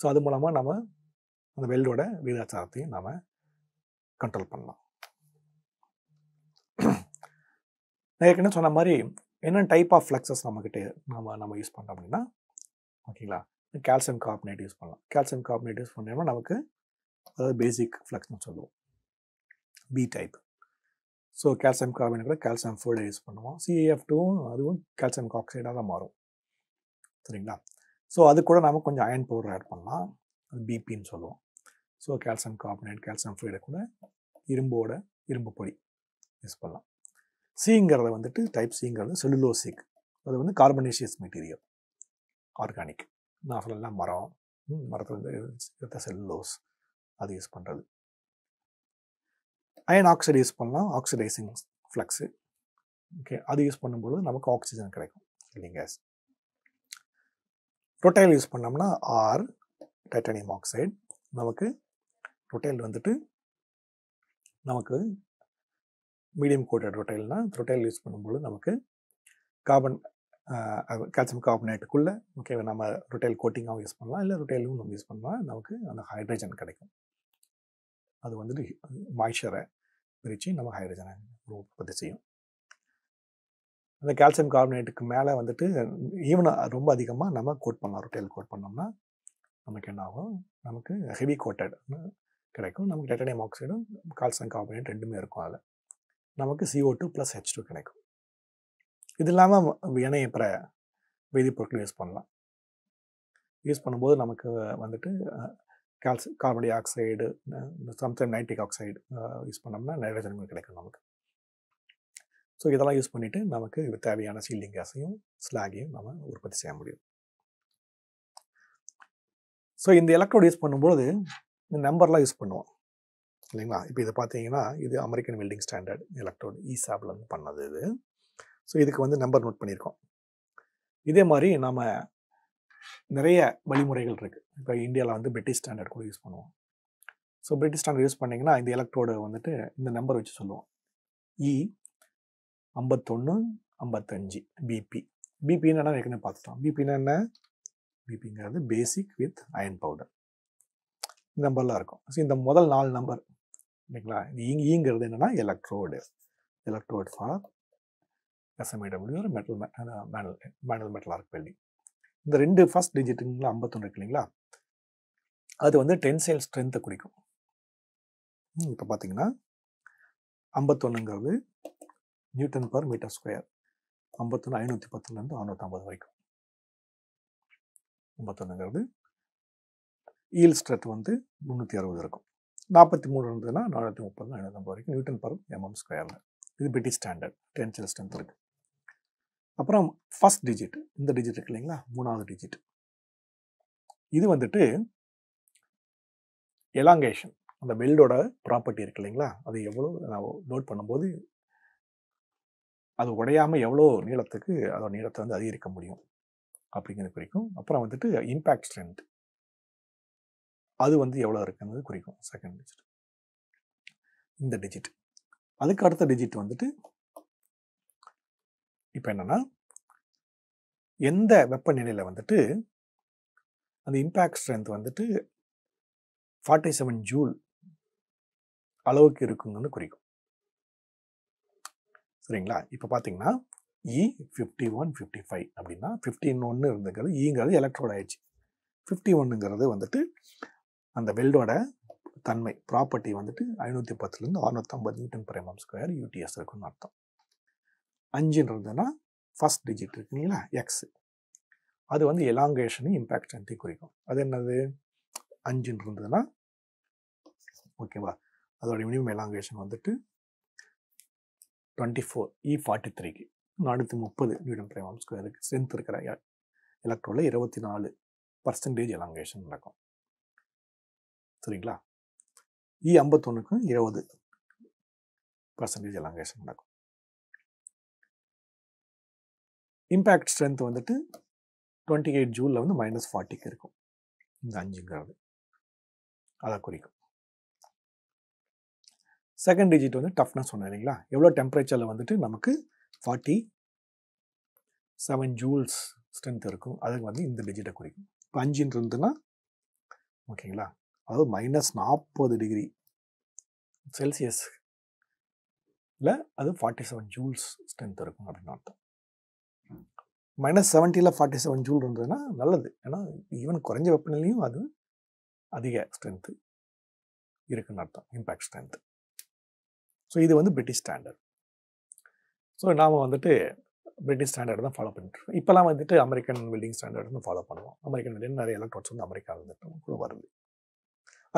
[SPEAKER 1] ஸோ அது மூலமாக நம்ம அந்த வெல்டோட வீதாச்சாரத்தையும் நாம் கண்ட்ரோல் பண்ணலாம் நான் ஏற்கனவே சொன்ன மாதிரி என்ன டைப் ஆஃப் ஃப்ளெக்ஸஸ் நம்மக்கிட்ட நம்ம நம்ம யூஸ் பண்ணுறோம் அப்படின்னா ஓகேங்களா கால்சியம் கார்பனேட் யூஸ் பண்ணலாம் கால்சியம் கார்பனேட் யூஸ் பண்ணோம்னா நமக்கு அதாவது பேசிக் ஃப்ளக்ஸ்னு சொல்லுவோம் B type so calcium carbonate கூட கால்சியம் ஃபோர்டை யூஸ் பண்ணுவோம் சிஏஎஃப் டூவும் அதுவும் கால்சியம் ஆக்சைடாக தான் மாறும் சரிங்களா ஸோ அது கூட நம்ம கொஞ்சம் அயன் பவுடர் ஆட் பண்ணலாம் அது பிபின்னு சொல்லுவோம் so calcium carbonate calcium fluoride கூட இரும்போட இரும்பு பொடி யூஸ் பண்ணலாம் சிங்கிறத வந்துட்டு டைப் சிங்கிறது செல்லுலோசிக் அது வந்து கார்பனேஷியஸ் மெட்டீரியல் ஆர்கானிக் நான் மரம் மரத்தில் வந்து செல்லுலோஸ் அது யூஸ் பண்ணுறது அயன் ஆக்சைடு யூஸ் பண்ணலாம் ஆக்சிடைசிங் ஃப்ளக்ஸு ஓகே அது யூஸ் பண்ணும்போது நமக்கு ஆக்சிஜன் கிடைக்கும் இல்லைங்க ரொட்டைல் யூஸ் பண்ணோம்னா ஆர் டைட்டானியம் ஆக்சைடு நமக்கு ரொட்டைல் வந்துட்டு நமக்கு மீடியம் கோட்டட் ரொட்டைல்னா ரொட்டைல் யூஸ் பண்ணும்போது நமக்கு கார்பன் கால்சியம் கார்பனேட்டுக்குள்ளே ஓகே நம்ம ரொட்டைல் கோட்டிங்காகவும் யூஸ் பண்ணலாம் இல்லை ரொட்டைலும் நம்ம யூஸ் பண்ணலாம் நமக்கு அந்த ஹைட்ரஜன் கிடைக்கும் அது வந்துட்டு மாய்ச்சரை பிரித்து நம்ம ஹைட்ரஜனை உற்பத்தி செய்யும் அந்த கால்சியம் கார்பனேட்டுக்கு மேலே வந்துட்டு ஈவன் ரொம்ப அதிகமாக நம்ம கோட் பண்ணலாம் ரொட்டையில் கோட் பண்ணோம்னா நமக்கு என்ன ஆகும் நமக்கு ஹெவி கோட்டட் கிடைக்கும் நமக்கு டைட்டானியம் ஆக்சைடும் கால்சியம் கார்பனேட் ரெண்டுமே இருக்கும் அதில் நமக்கு CO two plus H two கிடைக்கும் இது இல்லாமல் இணைய பிற வேதிப்பொருட்கள் யூஸ் பண்ணலாம் யூஸ் பண்ணும்போது நமக்கு வந்துட்டு calcium carbon dioxide sometime nitric oxide use பண்ணோம்னா நைட்ரஜன் கிடைக்கும் நமக்கு ஸோ இதெல்லாம் யூஸ் பண்ணிவிட்டு நமக்கு தேவையான சீலிங் கேஸையும் ஸ்லாகையும் நம்ம உற்பத்தி செய்ய முடியும் ஸோ இந்த எலக்ட்ரோடு யூஸ் பண்ணும்போது இந்த நம்பர்லாம் யூஸ் பண்ணுவோம் இல்லைங்களா இப்போ இதை பார்த்தீங்கன்னா இது அமெரிக்கன் வெல்டிங் ஸ்டாண்டர்ட் எலக்ட்ரோடு வந்து பண்ணது இது ஸோ இதுக்கு வந்து நம்பர் நோட் பண்ணியிருக்கோம் இதே மாதிரி நாம் நிறைய வழிமுறைகள் இருக்குது இப்போ இந்தியாவில் வந்து பிரிட்டிஷ் ஸ்டாண்டர்ட் கூட யூஸ் பண்ணுவோம் ஸோ பிரிட்டிஷ் ஸ்டாண்டர்ட் யூஸ் பண்ணிங்கன்னா இந்த எலக்ட்ரோடு வந்துட்டு இந்த நம்பர் வச்சு சொல்லுவோம் இ e ஐம்பத்தொன்று ஐம்பத்தஞ்சு பிபி பிபின்னு என்ன ஏற்கனவே பார்த்துட்டோம் பிபின்னா என்ன பிபிங்கிறது பேசிக் வித் அயன் பவுடர் இந்த நம்பர்லாம் இருக்கும் ஸோ இந்த முதல் நாலு நம்பர் இல்லைங்களா இந்த ஈங் ஈங்கிறது என்னென்னா எலக்ட்ரோடு எலக்ட்ரோடு ஃபார் எஸ்எம்ஏடபிள்யூ ஒரு metal manual manual metal arc welding இந்த ரெண்டு ஃபஸ்ட் டிஜிட்டுங்களா ஐம்பத்தொன்று இருக்கு இல்லைங்களா அது வந்து டென்சைல் ஸ்ட்ரென்த்தை குறிக்கும் இப்போ பார்த்தீங்கன்னா ஐம்பத்தொன்னுங்கிறது நியூட்டன் பர் மீட்டர் ஸ்கொயர் ஐம்பத்தொன்று ஐநூற்றி பத்துலேருந்து அறுநூற்றம்பது வரைக்கும் ஐம்பத்தொன்னுங்கிறது ஈல் ஸ்ட்ரெத் வந்து முந்நூற்றி அறுபது இருக்கும் நாற்பத்தி மூணு இருந்ததுன்னா நானூற்றி முப்பது ஐநூற்றம்பது வரைக்கும் நியூட்டன் பர் எம்எம் ஸ்கொயரில் இது பிரிட்டிஷ் ஸ்டாண்டர்ட் டென்சில் ஸ்ட்ரென்த் இருக்குது அப்புறம் ஃபஸ்ட் டிஜிட் இந்த டிஜிட் இருக்கு இல்லைங்களா மூணாவது டிஜிட் இது வந்துட்டு எலாங்கேஷன் அந்த பெல்டோட ப்ராப்பர்ட்டி இருக்கு இல்லைங்களா அது எவ்வளோ நான் நோட் பண்ணும்போது அது உடையாமல் எவ்வளோ நீளத்துக்கு அதோட நீளத்தை வந்து அதிகரிக்க முடியும் அப்படிங்கிறது குறிக்கும் அப்புறம் வந்துட்டு இம்பேக்ட் ஸ்ட்ரென்த் அது வந்து எவ்வளோ இருக்குங்கிறது குறிக்கும் செகண்ட் டிஜிட் இந்த டிஜிட் அதுக்கு அடுத்த டிஜிட் வந்துட்டு இப்போ என்னென்னா எந்த வெப்பநிலையில் வந்துட்டு அந்த இம்பேக்ட் ஸ்ட்ரென்த் வந்துட்டு ஃபார்ட்டி செவன் ஜூல் அளவுக்கு இருக்குங்கன்னு குறிக்கும் சரிங்களா இப்போ பார்த்தீங்கன்னா E e fifty one fifty five அப்படின்னா ஃபிஃப்டின் ஒன்று இருந்துங்கிறது ஈங்கிறது எலக்ட்ரோட் ஆயிடுச்சு ஃபிஃப்டி ஒன்னுங்கிறது வந்துட்டு அந்த வெல்டோட தன்மை ப்ராப்பர்ட்டி வந்துட்டு ஐநூற்றி பத்துலேருந்து அறுநூற்றம்பது நியூட்டன் பிரேமம் ஸ்கொயர் யூடிஎஸ் mm இருக்குன்னு அர்த்தம் அஞ்சுன்றதுன்னா ஃபஸ்ட் டிஜிட் இருக்குங்களா இல்லைங்களா எக்ஸு அது வந்து எலாங்கேஷனையும் இம்பேக்ட் ஸ்ட்ரென்த்தை குறிக்கும் அது என்னது அஞ்சுன்னு இருந்ததுன்னா ஓகேவா அதோட மினிமம் எலாங்கேஷன் வந்துட்டு twenty four E e forty த்ரீக்கு நானூற்றி முப்பது நியூட்டன் பிரேமாம் ஸ்கொயருக்கு ஸ்ட்ரென்த் இருக்கிற எலக்ட்ரோனில் இருபத்தி நாலு பர்சன்டேஜ் எலாங்கேஷன் நடக்கும் சரிங்களா இ e ஐம்பத்தொன்றுக்கும் இருபது பர்சன்டேஜ் எலாங்கேஷன் நடக்கும் இம்பேக்ட் ஸ்ட்ரென்த் வந்துட்டு டுவெண்ட்டி எயிட் ஜூலில் வந்து மைனஸ் ஃபார்ட்டிக்கு இருக்கும் இந்த அஞ்சுங்கிறது அதை குறிக்கும் செகண்ட் டிஜிட் வந்து டஃப்னஸ் சொன்னேன் இல்லைங்களா எவ்வளோ டெம்பரேச்சரில் வந்துட்டு நமக்கு ஃபார்ட்டி செவன் ஜூல்ஸ் ஸ்ட்ரென்த் இருக்கும் அதுக்கு வந்து இந்த டிஜிட்டை குறிக்கும் இப்போ அஞ்சுன்றதுன்னா இருந்ததுன்னா ஓகேங்களா அதாவது மைனஸ் நாற்பது டிகிரி செல்சியஸ் இல்லை அது ஃபார்ட்டி செவன் ஜூல்ஸ் ஸ்ட்ரென்த் இருக்கும் அப்படின்னு அர்த்தம் மைனஸ் செவன்ட்டியில் ஃபார்ட்டி செவன் ஜூல் இருந்ததுன்னா நல்லது ஏன்னா ஈவன் குறைஞ்ச வெப்பநிலையும் அது அதிக ஸ்ட்ரென்த்து இருக்குன்னு அர்த்தம் இம்பேக்ட் ஸ்ட்ரென்த்து ஸோ இது வந்து பிரிட்டிஷ் ஸ்டாண்டர்ட் ஸோ நாம் வந்துட்டு பிரிட்டிஷ் ஸ்டாண்டர்ட் தான் ஃபாலோ பண்ணிட்டு இப்போலாம் வந்துட்டு அமெரிக்கன் பில்டிங் ஸ்டாண்டர்ட்னு ஃபாலோ பண்ணுவோம் அமெரிக்கன் பில்டிங் நிறைய எலக்ட்ரான்ஸ் வந்து அமெரிக்கா வந்துட்டு கூட வருது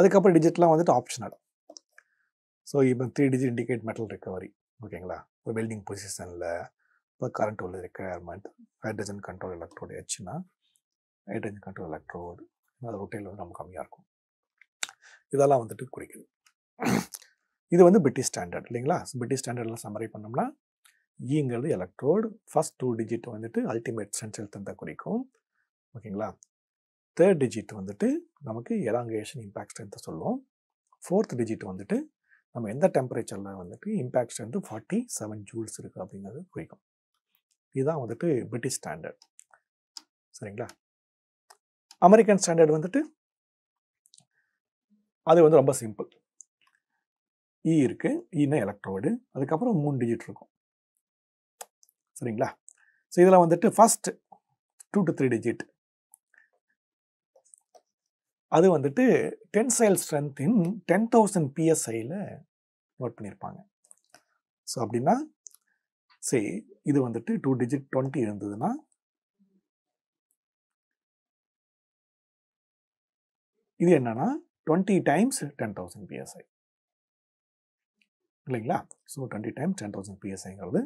[SPEAKER 1] அதுக்கப்புறம் டிஜிட்லாம் வந்துட்டு ஆப்ஷனல் ஸோ இப்போ three digit indicate metal recovery ஓகேங்களா இப்போ வெல்டிங் பொசிஷனில் இப்போ கரண்ட் உள்ள ரெக்குயர்மெண்ட் ஹைட்ரஜன் கண்ட்ரோல் எலக்ட்ரோடு ஆச்சுன்னா ஹைட்ரஜன் கண்ட்ரோல் எலக்ட்ரோடு அது ரொட்டையில் வந்து நம்ம கம்மியாக இருக்கும் இதெல்லாம் வந்துட்டு குறிக்குது இது வந்து பிரிட்டிஷ் ஸ்டாண்டர்ட் இல்லைங்களா பிரிட்டிஷ் ஸ்டாண்டர்டில் சமரை பண்ணோம்னா ஈங்கிறது எலக்ட்ரோடு ஃபஸ்ட் டூ டிஜிட் வந்துட்டு அல்டிமேட் சென்சல் தந்தை குறிக்கும் ஓகேங்களா தேர்ட் டிஜிட் வந்துட்டு நமக்கு எலாங்கேஷன் இம்பாக்ட் ஸ்ட்ரென்த்தை சொல்லுவோம் ஃபோர்த் டிஜிட் வந்துட்டு நம்ம எந்த டெம்பரேச்சரில் வந்துட்டு impact strength forty seven joules இருக்குது அப்படிங்கிறது குறிக்கும் இதுதான் வந்துட்டு பிரிட்டிஷ் ஸ்டாண்டர்ட் சரிங்களா அமெரிக்கன் ஸ்டாண்டர்ட் வந்துட்டு அது வந்து ரொம்ப சிம்பிள் இ e இருக்குது இன்னும் e எலக்ட்ரோடு அதுக்கப்புறம் மூணு டிஜிட் இருக்கும் சரிங்களா ஸோ இதில் வந்துட்டு first two to three digit அது வந்துட்டு டென்சைல் ஸ்ட்ரென்த்தின் டென் தௌசண்ட் பிஎஸ்ஐயில் நோட் பண்ணியிருப்பாங்க ஸோ அப்படின்னா சரி இது வந்துட்டு டூ டிஜிட் டுவெண்ட்டி இருந்ததுன்னா இது என்னன்னா twenty times ten thousand PSI இல்லைங்களா so twenty time ten thousand பிஎஸ்ஐங்கிறது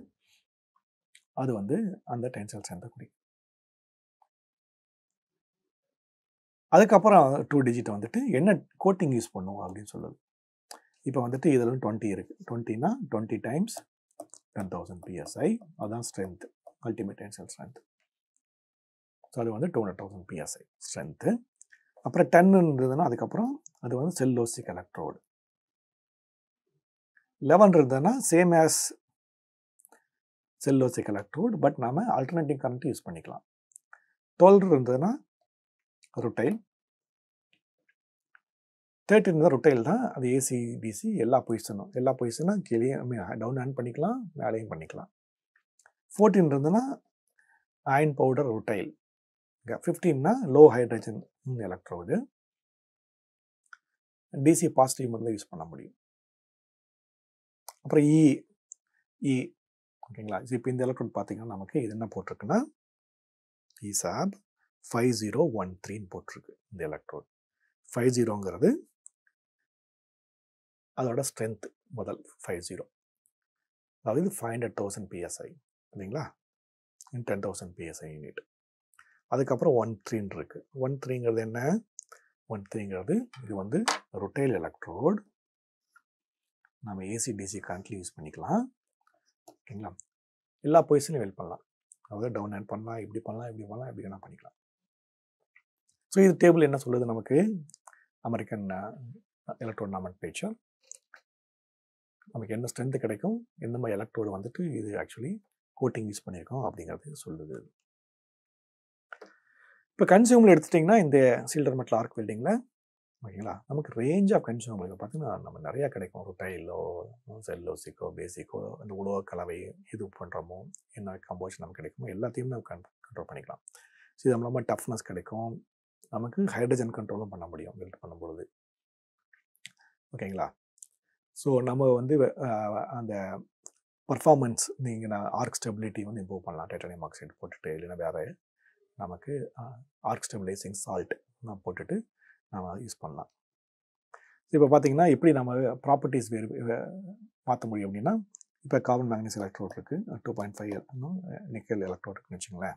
[SPEAKER 1] அது வந்து அந்த டென்சல் ஸ்ட்ரென்த்தை குறிக்கும் அதுக்கப்புறம் டூ டிஜிட் வந்துட்டு என்ன கோட்டிங் யூஸ் பண்ணுவோம் அப்படின்னு சொல்லுது இப்போ வந்துட்டு இதில் டுவெண்ட்டி இருக்குது டுவெண்ட்டினா twenty times ten thousand PSI அதுதான் strength ultimate tensile strength so அது வந்து two hundred thousand PSI strength அப்புறம் டென்னுன்றதுன்னா அதுக்கப்புறம் அது வந்து செல்லோசிக் எலக்ட்ரோடு லெவன் இருந்ததுன்னா same as cellulosic electrode but நாம் ஆல்டர்னேட்டிவ் கரண்ட் யூஸ் பண்ணிக்கலாம் டுவெல் இருந்ததுன்னா ரொட்டைல் தேர்ட்டின் இருந்தால் ரொட்டைல் தான் அது ஏசி டிசி எல்லா பொசிஷனும் எல்லா பொசிஷனும் கீழே டவுன் ஹேண்ட் பண்ணிக்கலாம் மேலேயும் பண்ணிக்கலாம் ஃபோர்டீன் இருந்ததுன்னா அயன் பவுடர் ரொட்டைல் ஃபிஃப்டீன்னா low hydrogen electrode DC positive மட்டும் யூஸ் பண்ண முடியும் அப்புறம் இ e, இ e ஓகேங்களா இப்போ இந்த எலக்ட்ரான் பார்த்தீங்கன்னா நமக்கு இது என்ன போட்டிருக்குன்னா இசாப் ஃபைவ் ஜீரோ ஒன் த்ரீன்னு போட்டிருக்கு இந்த எலக்ட்ரோட் ஃபைவ் ஜீரோங்கிறது அதோட ஸ்ட்ரென்த் முதல் ஃபைவ் ஜீரோ அதாவது இது ஃபைவ் ஹண்ட்ரட் தௌசண்ட் பிஎஸ்ஐ இல்லைங்களா டென் தௌசண்ட் பிஎஸ்ஐ யூனிட் அதுக்கப்புறம் ஒன் த்ரீன்னு இருக்குது ஒன் த்ரீங்கிறது என்ன ஒன் த்ரீங்கிறது இது வந்து ரொட்டைல் எலக்ட்ரோட் நம்ம ஏசி டிசி கரண்ட்லி யூஸ் பண்ணிக்கலாம் ஓகேங்களா எல்லா பொசிஷன்லையும் வெல்ட் பண்ணலாம் அதாவது டவுன் ஹேண்ட் பண்ணலாம் இப்படி பண்ணலாம் இப்படி பண்ணலாம் இப்படி வேணால் பண்ணிக்கலாம் ஸோ இது டேபிள் என்ன சொல்லுது நமக்கு அமெரிக்கன் எலக்ட்ரோன் நாமெண்ட் பேச்சர் நமக்கு என்ன ஸ்ட்ரென்த்து கிடைக்கும் எந்த மாதிரி எலக்ட்ரோடு வந்துட்டு இது ஆக்சுவலி கோட்டிங் யூஸ் பண்ணியிருக்கோம் அப்படிங்கிறது சொல்லுது இப்போ கன்சியூமில் எடுத்துட்டிங்கன்னா இந்த சீல்டர் மெட்டல் ஆர்க் வெல்டிங்கில் ஓகேங்களா நமக்கு ரேஞ்ச் ஆஃப் கன்சியூமர்களுக்கு பார்த்தீங்கன்னா நம்ம நிறையா கிடைக்கும் ஒரு டைலோ செல்லோ பேசிக்கோ இந்த உலக கலவை இது பண்ணுறோமோ என்ன கம்போஷன் நமக்கு கிடைக்குமோ எல்லாத்தையும் நம்ம கண் கண்ட்ரோல் பண்ணிக்கலாம் ஸோ இது நம்ம டஃப்னஸ் கிடைக்கும் நமக்கு ஹைட்ரஜன் கண்ட்ரோலும் பண்ண முடியும் பில்ட் பண்ணும்பொழுது ஓகேங்களா ஸோ நம்ம வந்து அந்த பர்ஃபார்மன்ஸ் நீங்கள் நான் ஆர்க் ஸ்டெபிலிட்டி வந்து இம்ப்ரூவ் பண்ணலாம் டைட்டானியம் ஆக்சைடு போட்டுட்டு இல்லைன்னா வேறு நமக்கு ஆர்க் ஸ்டெபிலைசிங் சால்ட் நான் போட்டுட்டு நம்ம யூஸ் பண்ணலாம் இப்போ பார்த்தீங்கன்னா எப்படி நம்ம ப்ராப்பர்ட்டிஸ் வேறு பார்த்த முடியும் அப்படின்னா இப்போ கார்பன் மேக்னஸ் எலக்ட்ரோட் இருக்குது two point five nickel electrode இருக்குன்னு வச்சுங்களேன்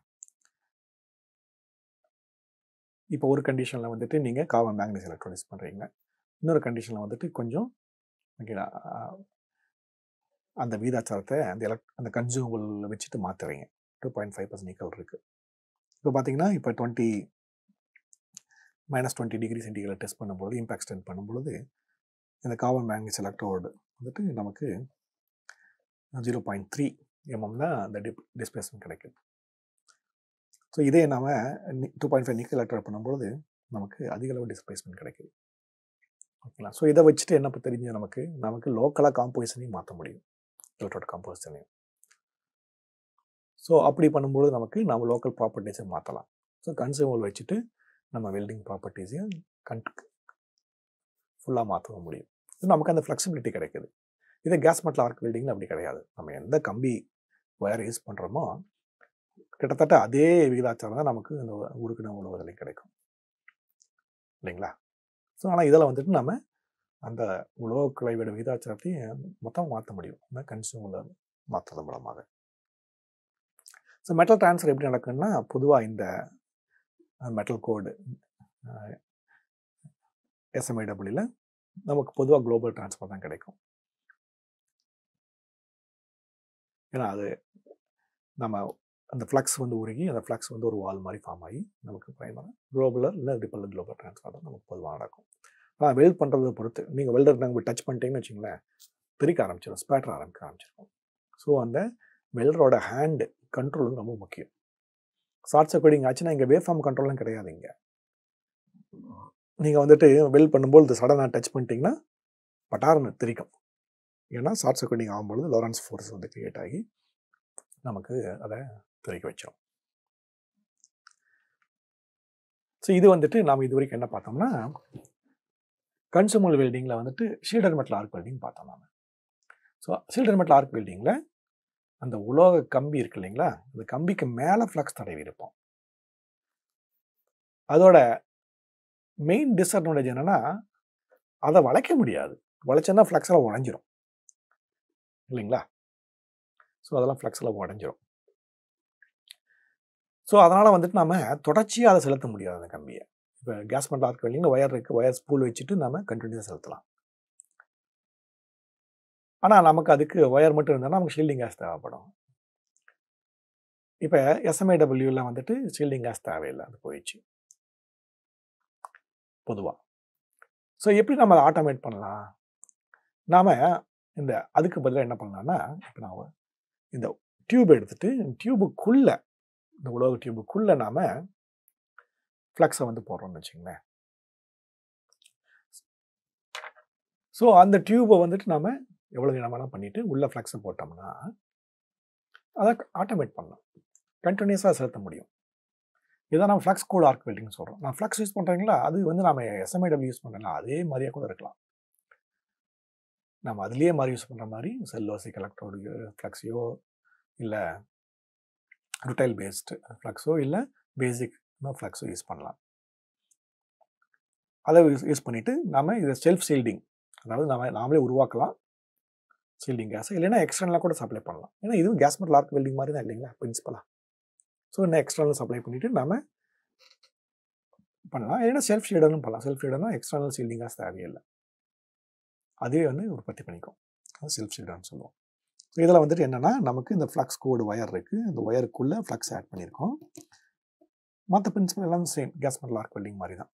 [SPEAKER 1] இப்போ ஒரு கண்டிஷனில் வந்துட்டு நீங்கள் கார்பன் மேக்னஸ் எலக்ட்ரோட் யூஸ் பண்ணுறீங்க இன்னொரு கண்டிஷனில் வந்துட்டு கொஞ்சம் ஓகேடா அந்த வீதாச்சாரத்தை அந்த அந்த கன்சியூமபிள் வச்சுட்டு மாற்றுறீங்க two point five percent nickel இருக்குது இப்போ பார்த்தீங்கன்னா இப்போ twenty minus twenty degree centigrade test பண்ணும்பொழுது இம்பாக்ட் ஸ்ட்ரென்த் பண்ணும்பொழுது இந்த கார்பன் மேக்னஸ் எலக்ட்ரோடு வந்துட்டு நமக்கு ஜீரோ பாயிண்ட் த்ரீ எம்எம் தான் அந்த டிப் டிஸ்பிளேஸ்மெண்ட் கிடைக்கும் ஸோ இதே நாம் two point five nickel electrode பண்ணும்பொழுது நமக்கு அதிக அளவு டிஸ்பிளேஸ்மெண்ட் கிடைக்குது ஓகேங்களா ஸோ இதை வச்சுட்டு என்ன தெரிஞ்சு நமக்கு நமக்கு லோக்கலாக காம்போசிஷனையும் மாற்ற முடியும் எலக்ட்ரோட் காம்போசிஷனையும் ஸோ அப்படி பண்ணும்போது நமக்கு நம்ம லோக்கல் ப்ராப்பர்ட்டிஸை மாற்றலாம் ஸோ கன்சியூமர் வச்சுட்டு நம்ம வெல்டிங் ப்ராப்பர்ட்டிஸையும் கண் ஃபுல்லாக மாற்ற முடியும் நமக்கு அந்த ஃப்ளெக்சிபிலிட்டி கிடைக்குது இதே கேஸ் மட்டில் ஆர்க் வெல்டிங்கில் அப்படி கிடையாது நம்ம எந்த கம்பி ஒயர் யூஸ் பண்ணுறோமோ கிட்டத்தட்ட அதே விகிதாச்சாரம் தான் நமக்கு இந்த உருக்கின உழவுகளையும் கிடைக்கும் இல்லைங்களா ஸோ ஆனால் இதில் வந்துட்டு நம்ம அந்த உலோகக்களை விட விகிதாச்சாரத்தையும் மொத்தம் மாற்ற முடியும் இந்த கன்சியூமில் மாற்றுறது மூலமாக ஸோ மெட்டல் டிரான்ஸ்ஃபர் எப்படி நடக்குன்னா பொதுவாக இந்த மெட்டல் கோடு எஸ்எம்ஐடபிள்யூல நமக்கு பொதுவாக குளோபல் டிரான்ஸ்ஃபர் தான் கிடைக்கும் ஏன்னா அது நம்ம அந்த ஃப்ளக்ஸ் வந்து உருகி அந்த ஃப்ளக்ஸ் வந்து ஒரு வால் மாதிரி ஃபார்ம் ஆகி நமக்கு பயன்படும் குளோபலர் இல்லை ரிப்பல் குளோபல் டிரான்ஸ்ஃபர் தான் நமக்கு பொதுவாக நடக்கும் ஆனால் வெல்ட் பண்ணுறதை பொறுத்து நீங்கள் வெல்டர் நாங்கள் டச் பண்ணிட்டீங்கன்னு வச்சிங்களேன் பிரிக்க ஆரம்பிச்சிடும் ஸ்பேட்டர் ஆரம்பிக்க ஆரம்பிச்சிருக்கோம் ஸோ அந்த வெல்டரோட ஹேண்டு கண்ட்ரோல் ரொம்ப முக்கியம் ஷார்ட் சர்க்யூட்டிங் ஆச்சுன்னா இங்கே வேஃபார்ம் கண்ட்ரோலும் கிடையாது இங்கே நீங்கள் வந்துட்டு வெல் பண்ணும்போது இது சடனாக டச் பண்ணிட்டீங்கன்னா பட்டார்னு திரிக்கும் ஏன்னா ஷார்ட் சர்க்யூட்டிங் ஆகும்பொழுது லோரன்ஸ் ஃபோர்ஸ் வந்து க்ரியேட் ஆகி நமக்கு அதை திரிக்க வச்சிடும் ஸோ இது வந்துட்டு நாம் இது வரைக்கும் என்ன பார்த்தோம்னா கன்சூமர் வெல்டிங்கில் வந்துட்டு ஷீல்டர் மெட்டல் ஆர்க் வெல்டிங் பார்த்தோம் நாம் ஸோ ஷீல்டர் மெட்டல் ஆர்க் வெல்டிங்கில் அந்த உலோக கம்பி இருக்கு இல்லைங்களா அந்த கம்பிக்கு மேலே ஃப்ளக்ஸ் தடவி இருப்போம் அதோட மெயின் டிஸ்அட்வான்டேஜ் என்னென்னா அதை வளைக்க முடியாது வளைச்சோன்னா ஃப்ளக்ஸில் உடஞ்சிரும் இல்லைங்களா ஸோ அதெல்லாம் ஃப்ளக்ஸில் உடஞ்சிரும் ஸோ அதனால் வந்துட்டு நம்ம தொடர்ச்சியாக அதை செலுத்த முடியாது அந்த கம்பியை இப்போ கேஸ் பண்ணுற ஆட்கள் ஒயர் இருக்குது ஒயர் ஸ்பூல் வச்சுட்டு நம்ம கண்டினியூஸாக செலுத்தலாம் ஆனால் நமக்கு அதுக்கு ஒயர் மட்டும் இருந்தால் நமக்கு ஷீல்டிங் காசு தேவைப்படும் இப்போ எஸ்எம்ஏடபிள்யூவில் வந்துட்டு ஷீல்டிங் காசு தேவையில்லை அது போயிடுச்சு பொதுவாக ஸோ எப்படி நம்ம அதை ஆட்டோமேட் பண்ணலாம் நாம் இந்த அதுக்கு பதிலாக என்ன பண்ணலான்னா இப்போ நான் இந்த டியூப் எடுத்துகிட்டு டியூபுக்குள்ளே இந்த உலோக டியூபுக்குள்ளே நாம் ஃப்ளக்ஸை வந்து போடுறோம்னு வச்சுங்களேன் ஸோ அந்த டியூபை வந்துட்டு நாம் எவ்வளோ நீளமான பண்ணிவிட்டு உள்ளே ஃப்ளக்ஸை போட்டோம்னா அதை ஆட்டோமேட் பண்ணலாம் கண்டினியூஸாக செலுத்த முடியும் இதான் நம்ம ஃப்ளக்ஸ் கோட் ஆர்க் வெல்டிங்னு சொல்கிறோம் நான் ஃப்ளக்ஸ் யூஸ் பண்ணுறீங்களா அது வந்து நம்ம எஸ்எம்ஐடபிள் யூஸ் பண்ணுறேன்னா அதே மாதிரியாக கூட இருக்கலாம் நம்ம அதுலேயே மாதிரி யூஸ் பண்ணுற மாதிரி செல்லோசி எலக்ட்ரோடையோ ஃப்ளக்ஸையோ இல்லை ருட்டைல் பேஸ்டு ஃப்ளக்ஸோ இல்லை பேசிக் ஃப்ளக்ஸோ யூஸ் பண்ணலாம் அதை யூஸ் யூஸ் பண்ணிவிட்டு நம்ம இதை செல்ஃப் ஷீல்டிங் அதாவது நம்ம நாமளே உருவாக்கலாம் ஷீல்டிங் கேஸ் இல்லைன்னா எக்ஸ்டர்னலாக கூட சப்ளை பண்ணலாம் ஏன்னா இதுவும் கேஸ் மட்டும் லார்க் வெல்டிங் மாதிரி தான் இல்லைங்களா பிரின்சிபலாக ஸோ என்ன எக்ஸ்டர்னல் சப்ளை பண்ணிவிட்டு நம்ம பண்ணலாம் இல்லைன்னா செல்ஃப் ஷீடனும் பண்ணலாம் செல்ஃப் ஷீடனா எக்ஸ்டர்னல் ஷீல்டிங் கேஸ் தேவையில்லை அதுவே வந்து உற்பத்தி பண்ணிக்கும் அது செல்ஃப் ஷீடான்னு சொல்லுவோம் ஸோ இதில் வந்துட்டு என்னென்னா நமக்கு இந்த ஃப்ளக்ஸ் கோடு ஒயர் இருக்குது அந்த ஒயருக்குள்ளே ஃப்ளக்ஸ் ஆட் பண்ணியிருக்கோம் மற்ற பிரின்சிபல் எல்லாம் சேம் கேஸ் மட்டும் லார்க் வெல்டிங் மாதிரி தான்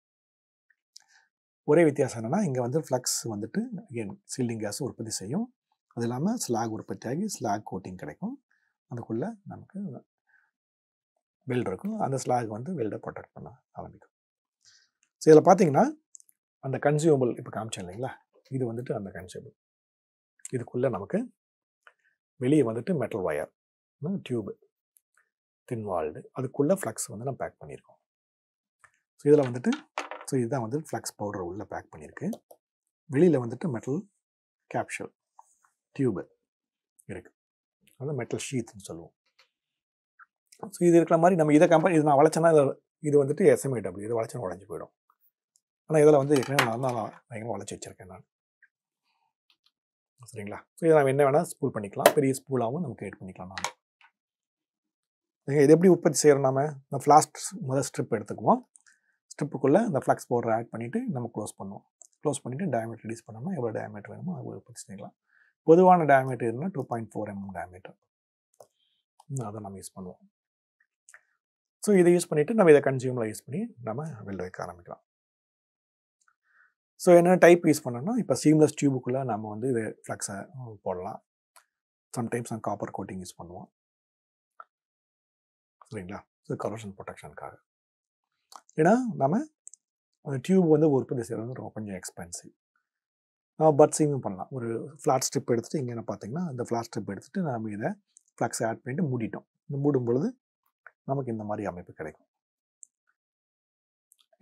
[SPEAKER 1] ஒரே வித்தியாசம் என்னென்னா இங்கே வந்து ஃப்ளக்ஸ் வந்துட்டு அகெயின் சீல்டிங் கேஸ் உற்பத்தி செய்யும் அது இல்லாமல் ஸ்லாக் உற்பத்தியாகி ஸ்லாக் கோட்டிங் கிடைக்கும் அதுக்குள்ளே நமக்கு வெல்ட் இருக்கும் அந்த ஸ்லாக் வந்து வெல்டை ப்ரொடெக்ட் பண்ண ஆரம்பிக்கும் ஸோ இதில் பார்த்தீங்கன்னா அந்த கன்சியூமபிள் இப்போ காமிச்சேன் இல்லைங்களா இது வந்துட்டு அந்த கன்சியூமபிள் இதுக்குள்ளே நமக்கு வெளியே வந்துட்டு மெட்டல் ஒயர் டியூபு தின்வால்டு அதுக்குள்ளே ஃப்ளக்ஸ் வந்து நம்ம பேக் பண்ணியிருக்கோம் ஸோ இதில் வந்துட்டு ஸோ இதுதான் வந்துட்டு ஃப்ளக்ஸ் பவுடர் உள்ளே பேக் பண்ணியிருக்கு வெளியில் வந்துட்டு மெட்டல் கேப்ஷல் டியூபு இருக்குது அது மெட்டல் ஷீத்னு சொல்லுவோம் ஸோ இது இருக்கிற மாதிரி நம்ம இதை கம்பெனி இது நான் வளைச்சேன்னா இது வந்துட்டு எஸ்எம்ஐ டபுள் இதை வளைச்சனா உடஞ்சி போயிடும் ஆனால் இதில் வந்து ஏற்கனவே நான் தான் பயங்கரமாக வளைச்சி வச்சுருக்கேன் நான் சரிங்களா ஸோ இதை நம்ம என்ன வேணால் ஸ்பூல் பண்ணிக்கலாம் பெரிய ஸ்பூலாகவும் நம்ம கிரியேட் பண்ணிக்கலாம் நான் இது எப்படி உற்பத்தி செய்கிறோம் நாம் இந்த ஃப்ளாஸ்ட் முதல் ஸ்ட்ரிப் எடுத்துக்குவோம் ஸ்ட்ரிப்புக்குள்ளே இந்த ஃப்ளாக்ஸ் பவுடர் ஆட் பண்ணிவிட்டு நம்ம க்ளோஸ் பண்ணுவோம் க்ளோஸ் பண்ணிவிட்டு டயமெட் ரிடியூஸ் பண்ணோம்னா எவ்வளோ டயமெட் வேணுமோ அது உற்பத்தி செய்யலாம் பொதுவான டயமீட்டர் இருந்தால் two point four mm diameter அதை நம்ம யூஸ் பண்ணுவோம் ஸோ இதை யூஸ் பண்ணிவிட்டு நம்ம இதை கன்சியூமில் யூஸ் பண்ணி நம்ம வெல்ட் வைக்க ஆரம்பிக்கலாம் ஸோ என்ன டைப் யூஸ் பண்ணோம்னா இப்போ சீம்லெஸ் டியூபுக்குள்ளே நம்ம வந்து இது ஃப்ளக்ஸை போடலாம் சம்டைம்ஸ் நம்ம காப்பர் கோட்டிங் யூஸ் பண்ணுவோம் சரிங்களா ஸோ கரோஷன் ப்ரொடெக்ஷனுக்காக ஏன்னா நம்ம டியூப் வந்து உற்பத்தி செய்கிறது ரொம்ப கொஞ்சம் எக்ஸ்பென்சிவ் பட்ஸிங்கும் பண்ணலாம் ஒரு ஃப்ளாட் ஸ்ட்ரிப் எடுத்துகிட்டு இங்கே என்ன பார்த்தீங்கன்னா அந்த ஃப்ளாட் ஸ்ட்ரிப் எடுத்துகிட்டு நம்ம இதை ஃப்ளக்ஸை ஆட் பண்ணிவிட்டு மூடிட்டோம் இந்த மூடும் பொழுது நமக்கு இந்த மாதிரி அமைப்பு கிடைக்கும்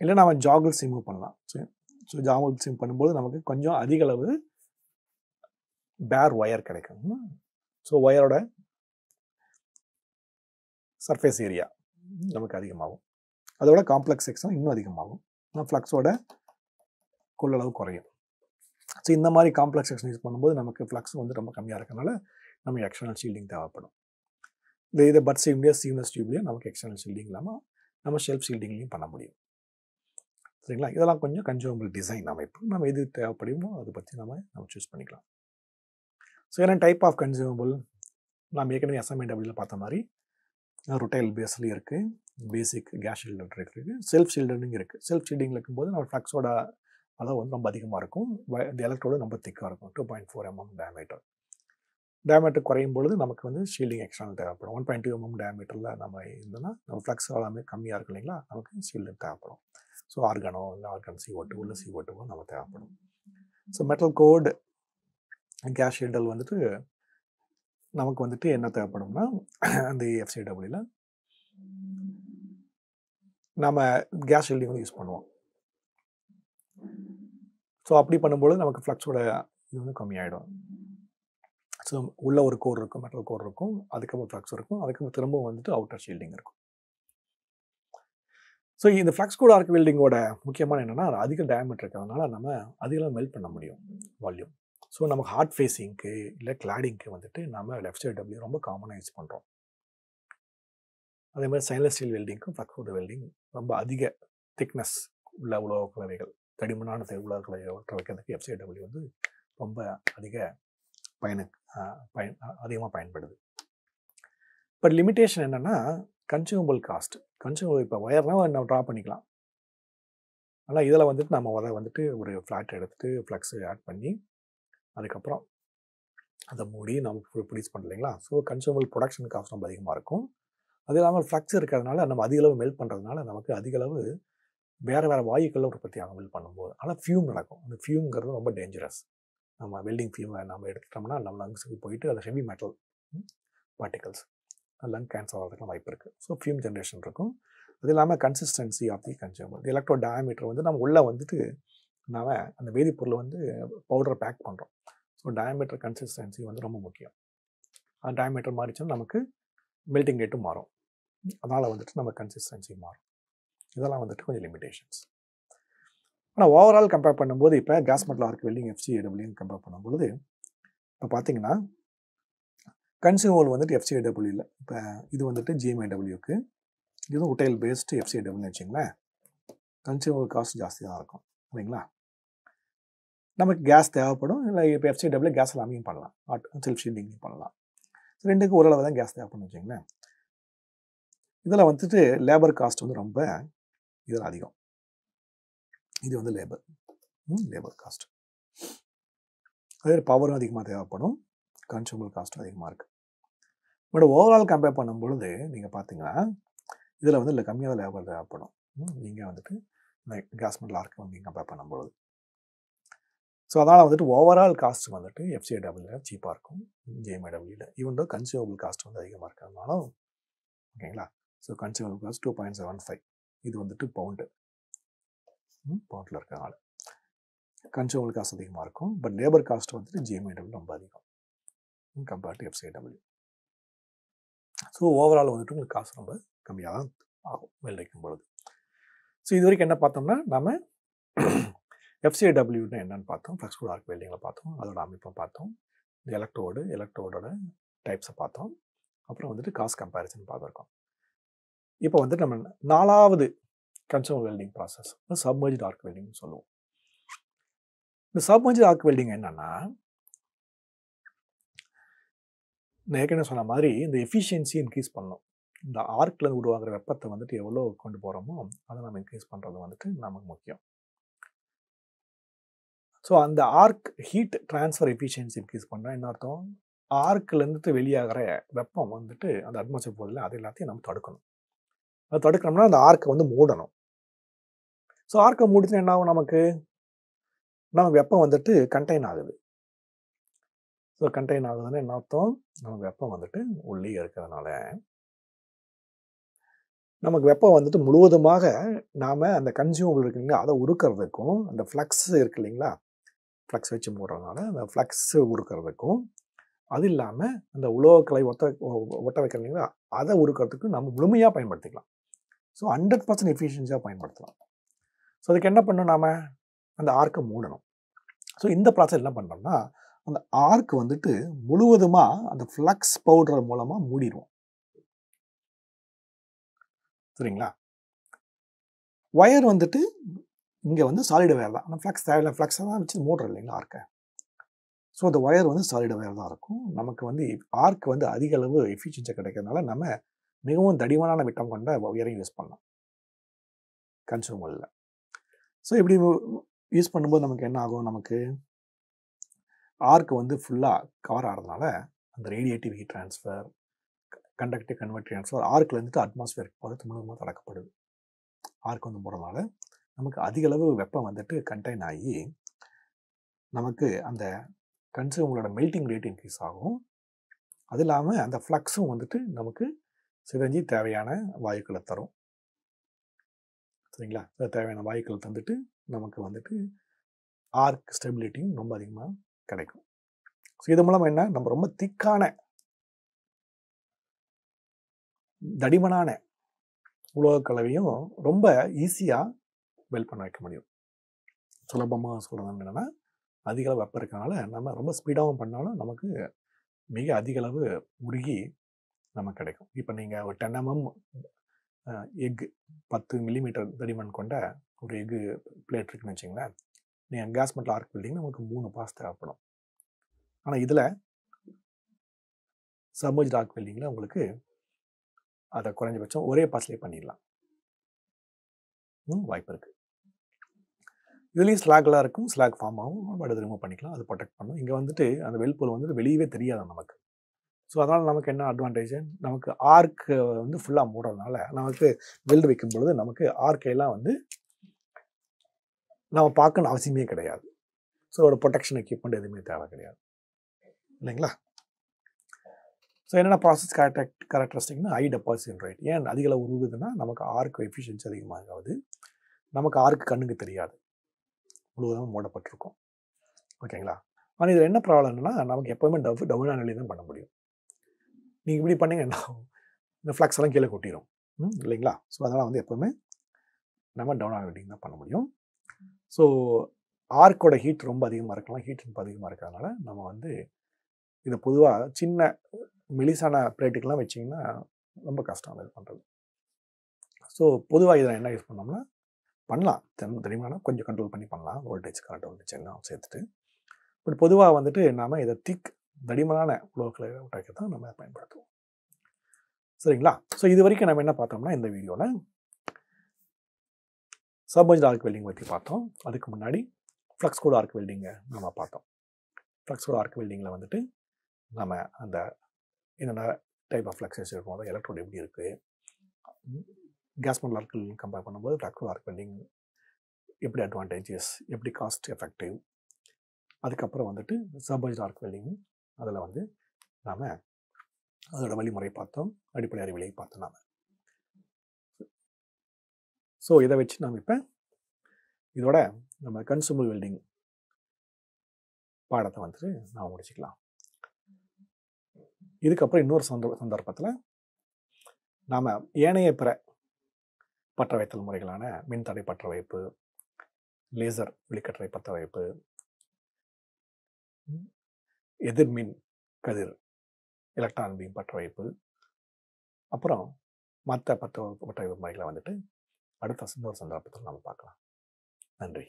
[SPEAKER 1] இல்லை நம்ம ஜாகுல் சிம்மு பண்ணலாம் சரி ஸோ ஜாகுல் சிம் பண்ணும்போது நமக்கு கொஞ்சம் அதிக அளவு பேர் ஒயர் கிடைக்கும் ஸோ ஒயரோட சர்ஃபேஸ் ஏரியா நமக்கு அதிகமாகும் அதோட காம்ப்ளெக்ஸ் செக்ஷன் இன்னும் அதிகமாகும் ஆனால் ஃப்ளக்ஸோட கொள்ளளவு குறையும் ஸோ இந்த மாதிரி காம்ப்ளெக்ஸ் செக்ஷன் யூஸ் பண்ணும்போது நமக்கு ஃப்ளக்ஸ் வந்து ரொம்ப கம்மியாக இருக்கனால நமக்கு எக்ஸ்டர்னல் ஷீல்டிங் தேவைப்படும் இது இதை பட் சீம்லேயே சீம்லெஸ் டியூப்லேயும் நமக்கு எக்ஸ்டர்னல் ஷீல்டிங் இல்லாமல் நம்ம ஷெல்ஃப் ஷீல்டிங்லேயும் பண்ண முடியும் சரிங்களா இதெல்லாம் கொஞ்சம் கன்சூமபிள் டிசைன் அமைப்பு நம்ம எது தேவைப்படுமோ அதை பற்றி நம்ம நம்ம சூஸ் பண்ணிக்கலாம் ஸோ ஏன்னா டைப் ஆஃப் கன்சூமபிள் நம்ம ஏற்கனவே எஸ்எம்ஐ டபிள்யூவில் பார்த்த மாதிரி ரொட்டைல் பேஸ்லேயும் இருக்குது பேசிக் கேஸ் ஷீல்டர் இருக்குது செல்ஃப் ஷீல்டர்னு இருக்குது செல்ஃப் ஷீல்டிங் இருக்கும்போது நம்ம ஃப்ளக்ஸோட அதான் வந்து ரொம்ப அதிகமாக இருக்கும் இந்த எலக்ட்ரோடு ரொம்ப திக்காக இருக்கும் two point four mm diameter diameter குறையும் பொழுது நமக்கு வந்து ஷீல்டிங் எக்ஸ்ட்ரானல் தேவைப்படும் ஒன் பாயிண்ட் டூ எம்எம் டயமீட்டரில் நம்ம இருந்தால் நம்ம ஃப்ளக்ஸ் எல்லாமே கம்மியாக இருக்கும் இல்லைங்களா நமக்கு ஷீல்டிங் தேவைப்படும் ஸோ ஆர்கனோ இல்லை ஆர்கன் சி ஓட்டு உள்ள சி டூவோ நம்ம தேவைப்படும் so metal cored gas shielded வந்துட்டு நமக்கு வந்துட்டு என்ன தேவைப்படும்னா அந்த எஃப்சிடபிள்யூவில் e நம்ம கேஸ் ஷீல்டிங் யூஸ் பண்ணுவோம் ஸோ அப்படி பண்ணும்போது நமக்கு ஃப்ளக்ஸோட இது வந்து கம்மியாயிடும் ஸோ உள்ள ஒரு கோர் இருக்கும் மெட்டல் கோர் இருக்கும் அதுக்கப்புறம் ஃப்ளக்ஸ் இருக்கும் அதுக்கப்புறம் திரும்பவும் வந்துட்டு அவுட்டர் ஷீல்டிங் இருக்கும் ஸோ இந்த ஃப்ளக்ஸ் கூட ஆர்க் வெல்டிங்கோட முக்கியமான என்னென்னா அதிக டயமீட்டர் இருக்கிறதுனால நம்ம அதிகமாக மெல்ட் பண்ண முடியும் வால்யூம் ஸோ நமக்கு ஹார்ட் ஃபேஸிங்க்கு இல்லை கிளாடிங்க்கு வந்துட்டு நம்ம லெஃப்ட் சைட் டபிள்யூ ரொம்ப காமனாக யூஸ் பண்ணுறோம் அதே மாதிரி ஸ்டெயின்லெஸ் ஸ்டீல் வெல்டிங்க்கும் ஃப்ளக்ஸ் ஃபுட் வெல்டிங் ரொம்ப அதிக திக்னஸ் உள்ள உலக கலவைகள் தடிமனான திருவிழாக்களை ஒற்ற வைக்கிறதுக்கு எஃப்சிடபிள்யூ வந்து ரொம்ப அதிக பயனு பயன் அதிகமாக பயன்படுது பட் லிமிட்டேஷன் என்னென்னா கன்சியூமபிள் காஸ்ட் கன்சியூமபிள் இப்போ ஒயர்லாம் நம்ம ட்ரா பண்ணிக்கலாம் ஆனால் இதில் வந்துட்டு நம்ம உரை வந்துட்டு ஒரு ஃப்ளாட் எடுத்துகிட்டு ஃப்ளக்ஸு ஆட் பண்ணி அதுக்கப்புறம் அதை மூடி நம்ம ப்ரொடியூஸ் பண்ணலைங்களா ஸோ கன்சியூமபிள் ப்ரொடக்ஷன் காஸ்ட் ரொம்ப அதிகமாக இருக்கும் அது இல்லாமல் ஃப்ளக்ஸ் இருக்கிறதுனால நம்ம அதிகளவு மெல்ட் பண்ணுறதுனால நமக்கு அதிகளவு வேறு வேறு வாயுக்களில் உற்பத்தி ஆகும் வெல் பண்ணும்போது ஆனால் ஃபியூம் நடக்கும் அந்த ஃபியூங்கிறது ரொம்ப டேஞ்சரஸ் நம்ம வெல்டிங் ஃபியூமை நம்ம எடுத்துட்டோம்னா நம்ம லங்ஸுக்கு போயிட்டு அது heavy metal particles lung cancer ஆகிறதுக்கு வாய்ப்பு இருக்குது ஸோ ஃபியூம் ஜென்ரேஷன் இருக்கும் அது இல்லாமல் consistency of the consumer electrode diameter வந்து நம்ம உள்ளே வந்துட்டு நாம் அந்த வேதிப்பொருளை வந்து பவுடரை பேக் பண்ணுறோம் ஸோ டயாமீட்டர் கன்சிஸ்டன்சி வந்து ரொம்ப முக்கியம் அந்த டயாமீட்டர் மாறிச்சுன்னா நமக்கு மெல்டிங் ரேட்டும் மாறும் அதனால் வந்துட்டு நம்ம கன்சிஸ்டன்சி மாறும் இதெல்லாம் வந்துட்டு கொஞ்சம் லிமிடேஷன்ஸ் ஆனால் ஓவரால் கம்பேர் பண்ணும்போது இப்போ கேஸ் கேஸ்மெட்ல ஆர்க் எஃப்சி டபிள்யூன்னு கம்பேர் பண்ணும்பொழுது இப்போ பார்த்தீங்கன்னா கன்சியூமர் வந்துட்டு இல்லை இப்போ இது வந்துட்டு டபிள்யூக்கு இதுவும் ஹோட்டல் பேஸ்டு எஃப்சிஏடபிள்யூன்னு வச்சிங்களேன் கன்சியூமர் காஸ்ட் ஜாஸ்தி தான் இருக்கும் இல்லைங்களா நமக்கு கேஸ் தேவைப்படும் இல்லை இப்போ டபிள்யூ கேஸ் எல்லாமே பண்ணலாம் ஆட் செல்ஃப் ஷீட்டிங்கும் பண்ணலாம் ரெண்டுக்கு ஓரளவு தான் கேஸ் தேவைப்படும் வச்சிங்களேன் இதில் வந்துட்டு லேபர் காஸ்ட் வந்து ரொம்ப இதில் அதிகம் இது வந்து லேபர் லேபர் காஸ்ட் அதே பவரும் அதிகமாக தேவைப்படும் கன்சூமர் காஸ்ட்டும் அதிகமாக இருக்குது பட் ஓவரால் கம்பேர் பண்ணும் பொழுது நீங்கள் பார்த்தீங்கன்னா இதில் வந்து இல்லை கம்மியாக தான் லேபர் தேவைப்படும் நீங்கள் வந்துட்டு இந்த கேஸ்மெண்ட் லார்க்கு நீங்கள் கம்பேர் பண்ணும் பொழுது ஸோ அதனால் வந்துட்டு ஓவரால் காஸ்ட் வந்துட்டு எஃப்சிஐடபிள்யூவில் சீப்பாக இருக்கும் ஜேஎம்ஐடபிள்யூவில் ஈவன் டோ கன்சியூமபிள் காஸ்ட் வந்து அதிகமாக இருக்கிறதுனாலும் ஓகேங்களா so consumable cost two point seven five இது வந்துட்டு பவுண்டு பவுண்டில் இருக்கிறனால கன்சூமர் காஸ்ட் அதிகமாக இருக்கும் பட் லேபர் காஸ்ட் வந்துட்டு ஜிஎம்ஐடபிள்யூ ரொம்ப அதிகம் compared to FCAW so overall வந்துட்டு உங்களுக்கு காசு ரொம்ப கம்மியாக தான் ஆகும் வெள்ளைக்கும் பொழுது ஸோ இது வரைக்கும் என்ன பார்த்தோம்னா நம்ம எஃப்சிஐடபிள்யூன்னு என்னென்னு பார்த்தோம் ஃப்ளெக்ஸ்போர்ட் ஆர்க் வெல்டிங்கில் பார்த்தோம் அதோட அமைப்பை பார்த்தோம் எலக்ட்ரோடு எலக்ட்ரோடோட டைப்ஸை பார்த்தோம் அப்புறம் வந்துட்டு காசு கம்பேரிசன் பார்த்துருக்கோம் இப்போ வந்துட்டு நம்ம நாலாவது consumer welding process submerge arc வெல்டிங்னு சொல்லுவோம் இந்த சப்மர்ஜ் ஆர்க் வெல்டிங் என்னன்னா ஏற்கனவே சொன்ன மாதிரி இந்த எஃபிஷியன்சி இன்க்ரீஸ் பண்ணோம் இந்த ஆர்க்கில் உருவாகிற வெப்பத்தை வந்துட்டு எவ்வளோ கொண்டு போகிறோமோ அதை நம்ம இன்க்ரீஸ் பண்ணுறது வந்துட்டு நமக்கு முக்கியம் ஸோ அந்த arc heat transfer efficiency increase பண்ணால் என்ன அர்த்தம் ஆர்க்லேருந்துட்டு வெளியாகிற வெப்பம் வந்துட்டு அந்த அட்மாஸ்பியர் போதில் அது எல்லாத்தையும் நம்ம தடுக்கணும் அதை தடுக்கணும்னா அந்த ஆர்க்கை வந்து மூடணும் ஸோ ஆர்க்கை மூடிச்சுன்னா என்ன ஆகும் நமக்கு நம்ம வெப்பம் வந்துட்டு கண்டெயின் ஆகுது ஸோ கண்டெயின் ஆகுதுன்னு என்ன அர்த்தம் நம்ம வெப்பம் வந்துட்டு உள்ளே இருக்கிறதுனால நமக்கு வெப்பம் வந்துட்டு முழுவதுமாக நாம் அந்த கன்சியூமபிள் இருக்கு இல்லைங்களா அதை உருக்கிறதுக்கும் அந்த ஃப்ளக்ஸ் இருக்கு இல்லைங்களா ஃப்ளக்ஸ் வச்சு மூடுறதுனால அந்த ஃப்ளக்ஸ் உருக்கிறதுக்கும் அது இல்லாமல் அந்த உலோகக்கலை ஒத்த ஒட்ட வைக்கிறீங்களா அதை உருக்கிறதுக்கும் நம்ம முழுமையாக பயன்படுத்திக்கலாம் ஸோ ஹண்ட்ரட் பர்சன்ட் எஃபிஷியன்சியாக பயன்படுத்தலாம் ஸோ அதுக்கு என்ன பண்ணணும் நாம் அந்த ஆர்க்கை மூடணும் ஸோ இந்த ப்ராசஸ் என்ன பண்ணுறோம்னா அந்த ஆர்க் வந்துட்டு முழுவதுமாக அந்த ஃப்ளக்ஸ் பவுடர் மூலமாக மூடிடுவோம் சரிங்களா ஒயர் வந்துட்டு இங்கே வந்து சாலிட் ஒயர் தான் ஆனால் ஃப்ளக்ஸ் தேவையில்லை ஃப்ளக்ஸை தான் வச்சு மூடுற இல்லைங்களா ஆர்க்கை ஸோ அந்த ஒயர் வந்து சாலிட் ஒயர் தான் இருக்கும் நமக்கு வந்து ஆர்க் வந்து அதிக அளவு எஃபிஷியன்ஸாக கிடைக்கிறதுனால நம்ம மிகவும் தடிமனான விட்டம் கொண்ட ஒயரையும் யூஸ் பண்ணலாம் கன்சூமரில் ஸோ இப்படி யூஸ் பண்ணும்போது நமக்கு என்ன ஆகும் நமக்கு ஆர்க் வந்து ஃபுல்லாக கவர் ஆகிறதுனால அந்த radiative heat transfer conductive convert transfer ஆர்க்கில் இருந்துட்டு அட்மாஸ்ஃபியர் போகிறது மூலமாக தடக்கப்படுது ஆர்க் வந்து போகிறதுனால நமக்கு அதிகளவு வெப்பம் வந்துட்டு கண்டெயின் ஆகி நமக்கு அந்த கன்சூமரோட மெல்ட்டிங் ரேட் இன்க்ரீஸ் ஆகும் அது இல்லாமல் அந்த ஃப்ளக்ஸும் வந்துட்டு நமக்கு சிதஞ்சு தேவையான வாயுக்களை தரும் சரிங்களா தேவையான வாயுக்களை தந்துட்டு நமக்கு வந்துட்டு ஆர்க் ஸ்டெபிலிட்டியும் ரொம்ப அதிகமாக கிடைக்கும் ஸோ இது மூலமாக என்ன நம்ம ரொம்ப திக்கான தடிமனான உலோக கலவையும் ரொம்ப ஈஸியாக வெல் பண்ண வைக்க முடியும் சுலபமாக சொல்கிறது என்னென்னா அதிக அளவு இருக்கனால நம்ம ரொம்ப ஸ்பீடாகவும் பண்ணாலும் நமக்கு மிக அதிக அளவு உருகி நமக்கு கிடைக்கும் இப்போ நீங்கள் ஒரு டென் எம்எம் எக் பத்து மில்லிமீட்டர் தடிமன் கொண்ட ஒரு எக்கு பிளேட் இருக்குன்னு வச்சிங்களேன் நீங்கள் கேஸ் மெட்டல் ஆர்க் பில்டிங் நமக்கு மூணு பாஸ் தேவைப்படும் ஆனால் இதில் சமூஜ் ஆர்க் பில்டிங்கில் உங்களுக்கு அதை குறைஞ்சபட்சம் ஒரே பாஸ்லேயே பண்ணிடலாம் வாய்ப்பு இருக்குது இதுலேயும் ஸ்லாக்லாம் இருக்கும் ஸ்லாக் ஃபார்ம் ஆகும் நம்ம ரிமூவ் பண்ணிக்கலாம் அதை ப்ரொடெக்ட் பண்ணும் இங்கே வந்துட்டு அந்த வெளிப்பொருள் வந்துட்டு வெளியவே தெரியாது நமக்கு ஸோ அதனால் நமக்கு என்ன அட்வான்டேஜ் நமக்கு ஆர்க்கு வந்து ஃபுல்லாக மூடுறதுனால நமக்கு வெல்டு வைக்கும் பொழுது நமக்கு ஆர்க்கையெல்லாம் வந்து நம்ம பார்க்கணும் அவசியமே கிடையாது ஸோ ஒரு ப்ரொடெக்ஷன் எக்யூப்மெண்ட் எதுவுமே தேவை கிடையாது இல்லைங்களா ஸோ என்னென்ன ப்ராசஸ் கேரக்டர் கேரக்டரிஸ்டிக்னா ஹை டெபாசிட் ரேட் ஏன் அதிகளை உருகுதுன்னா நமக்கு ஆர்க்கு எஃபிஷியன்சி அதிகமாகாது நமக்கு ஆர்க்கு கண்ணுக்கு தெரியாது முழுவதும் மூடப்பட்டிருக்கும் ஓகேங்களா ஆனால் இதில் என்ன ப்ராப்ளம்னா நமக்கு எப்போவுமே டவு டவுன் அனலி தான் பண்ண முடியும் நீங்கள் இப்படி பண்ணிங்கன்னா இந்த ஃப்ளக்ஸ் எல்லாம் கீழே கொட்டிடும் இல்லைங்களா ஸோ அதனால் வந்து எப்போவுமே நம்ம டவுன் ஆகிட்டிங் தான் பண்ண முடியும் ஸோ ஆர்க்கோட ஹீட் ரொம்ப அதிகமாக இருக்கலாம் ஹீட் ரொம்ப அதிகமாக இருக்கிறதுனால நம்ம வந்து இதை பொதுவாக சின்ன மெலிசான பிளேட்டுக்கெலாம் வச்சிங்கன்னா ரொம்ப கஷ்டம் இது பண்ணுறது ஸோ பொதுவாக இதில் என்ன யூஸ் பண்ணோம்னா பண்ணலாம் தென் தெரியுமா கொஞ்சம் கண்ட்ரோல் பண்ணி பண்ணலாம் வோல்டேஜ் கரண்ட் வோல்டேஜ் எல்லாம் சேர்த்துட்டு பட் பொதுவாக வந்துட்டு நாம் இதை திக் தடிமனான கலரை உண்டாக்கி தான் நம்ம பயன்படுத்துவோம் சரிங்களா ஸோ இது வரைக்கும் நம்ம என்ன பார்த்தோம்னா இந்த வீடியோவில் சப்மர்ஜ் ஆர்க் வெல்டிங் பற்றி பார்த்தோம் அதுக்கு முன்னாடி ஃப்ளக்ஸ் கோடு ஆர்க் வெல்டிங்கை நம்ம பார்த்தோம் ஃப்ளக்ஸ் கோடு ஆர்க் வெல்டிங்கில் வந்துட்டு நம்ம அந்த என்னென்ன டைப் ஆஃப் ஃப்ளக்ஸஸ் இருக்கும் எலக்ட்ரோட் எப்படி இருக்குது கேஸ் மண்டல் ஆர்க்கில் கம்பேர் பண்ணும்போது ஃப்ளக்ஸ் ஆர்க் வெல்டிங் எப்படி அட்வான்டேஜஸ் எப்படி காஸ்ட் எஃபெக்டிவ் அதுக்கப்புறம் வந்துட்டு சர்பைஸ்ட் ஆர்க் வெல்டிங் அதில் வந்து நாம் அதோட வழிமுறை பார்த்தோம் அடிப்படை அறிவிலை பார்த்தோம் நாம் ஸோ இதை வச்சு நாம் இப்போ இதோட நம்ம கன்சூமர் வெல்டிங் பாடத்தை வந்துட்டு நாம் முடிச்சுக்கலாம் இதுக்கப்புறம் இன்னொரு சந்த சந்தர்ப்பத்தில் நாம் ஏனைய பிற பற்ற வைத்தல் முறைகளான மின்தடை பற்ற வைப்பு லேசர் வெளிக்கற்றை பற்ற வைப்பு எதிர்மின் கதிர் எலக்ட்ரான் பீம் பற்ற வைப்பு அப்புறம் மற்ற பற்ற பற்ற முறைகளை வந்துட்டு அடுத்த சந்தோஷ சந்தர்ப்பத்தில் நம்ம பார்க்கலாம் நன்றி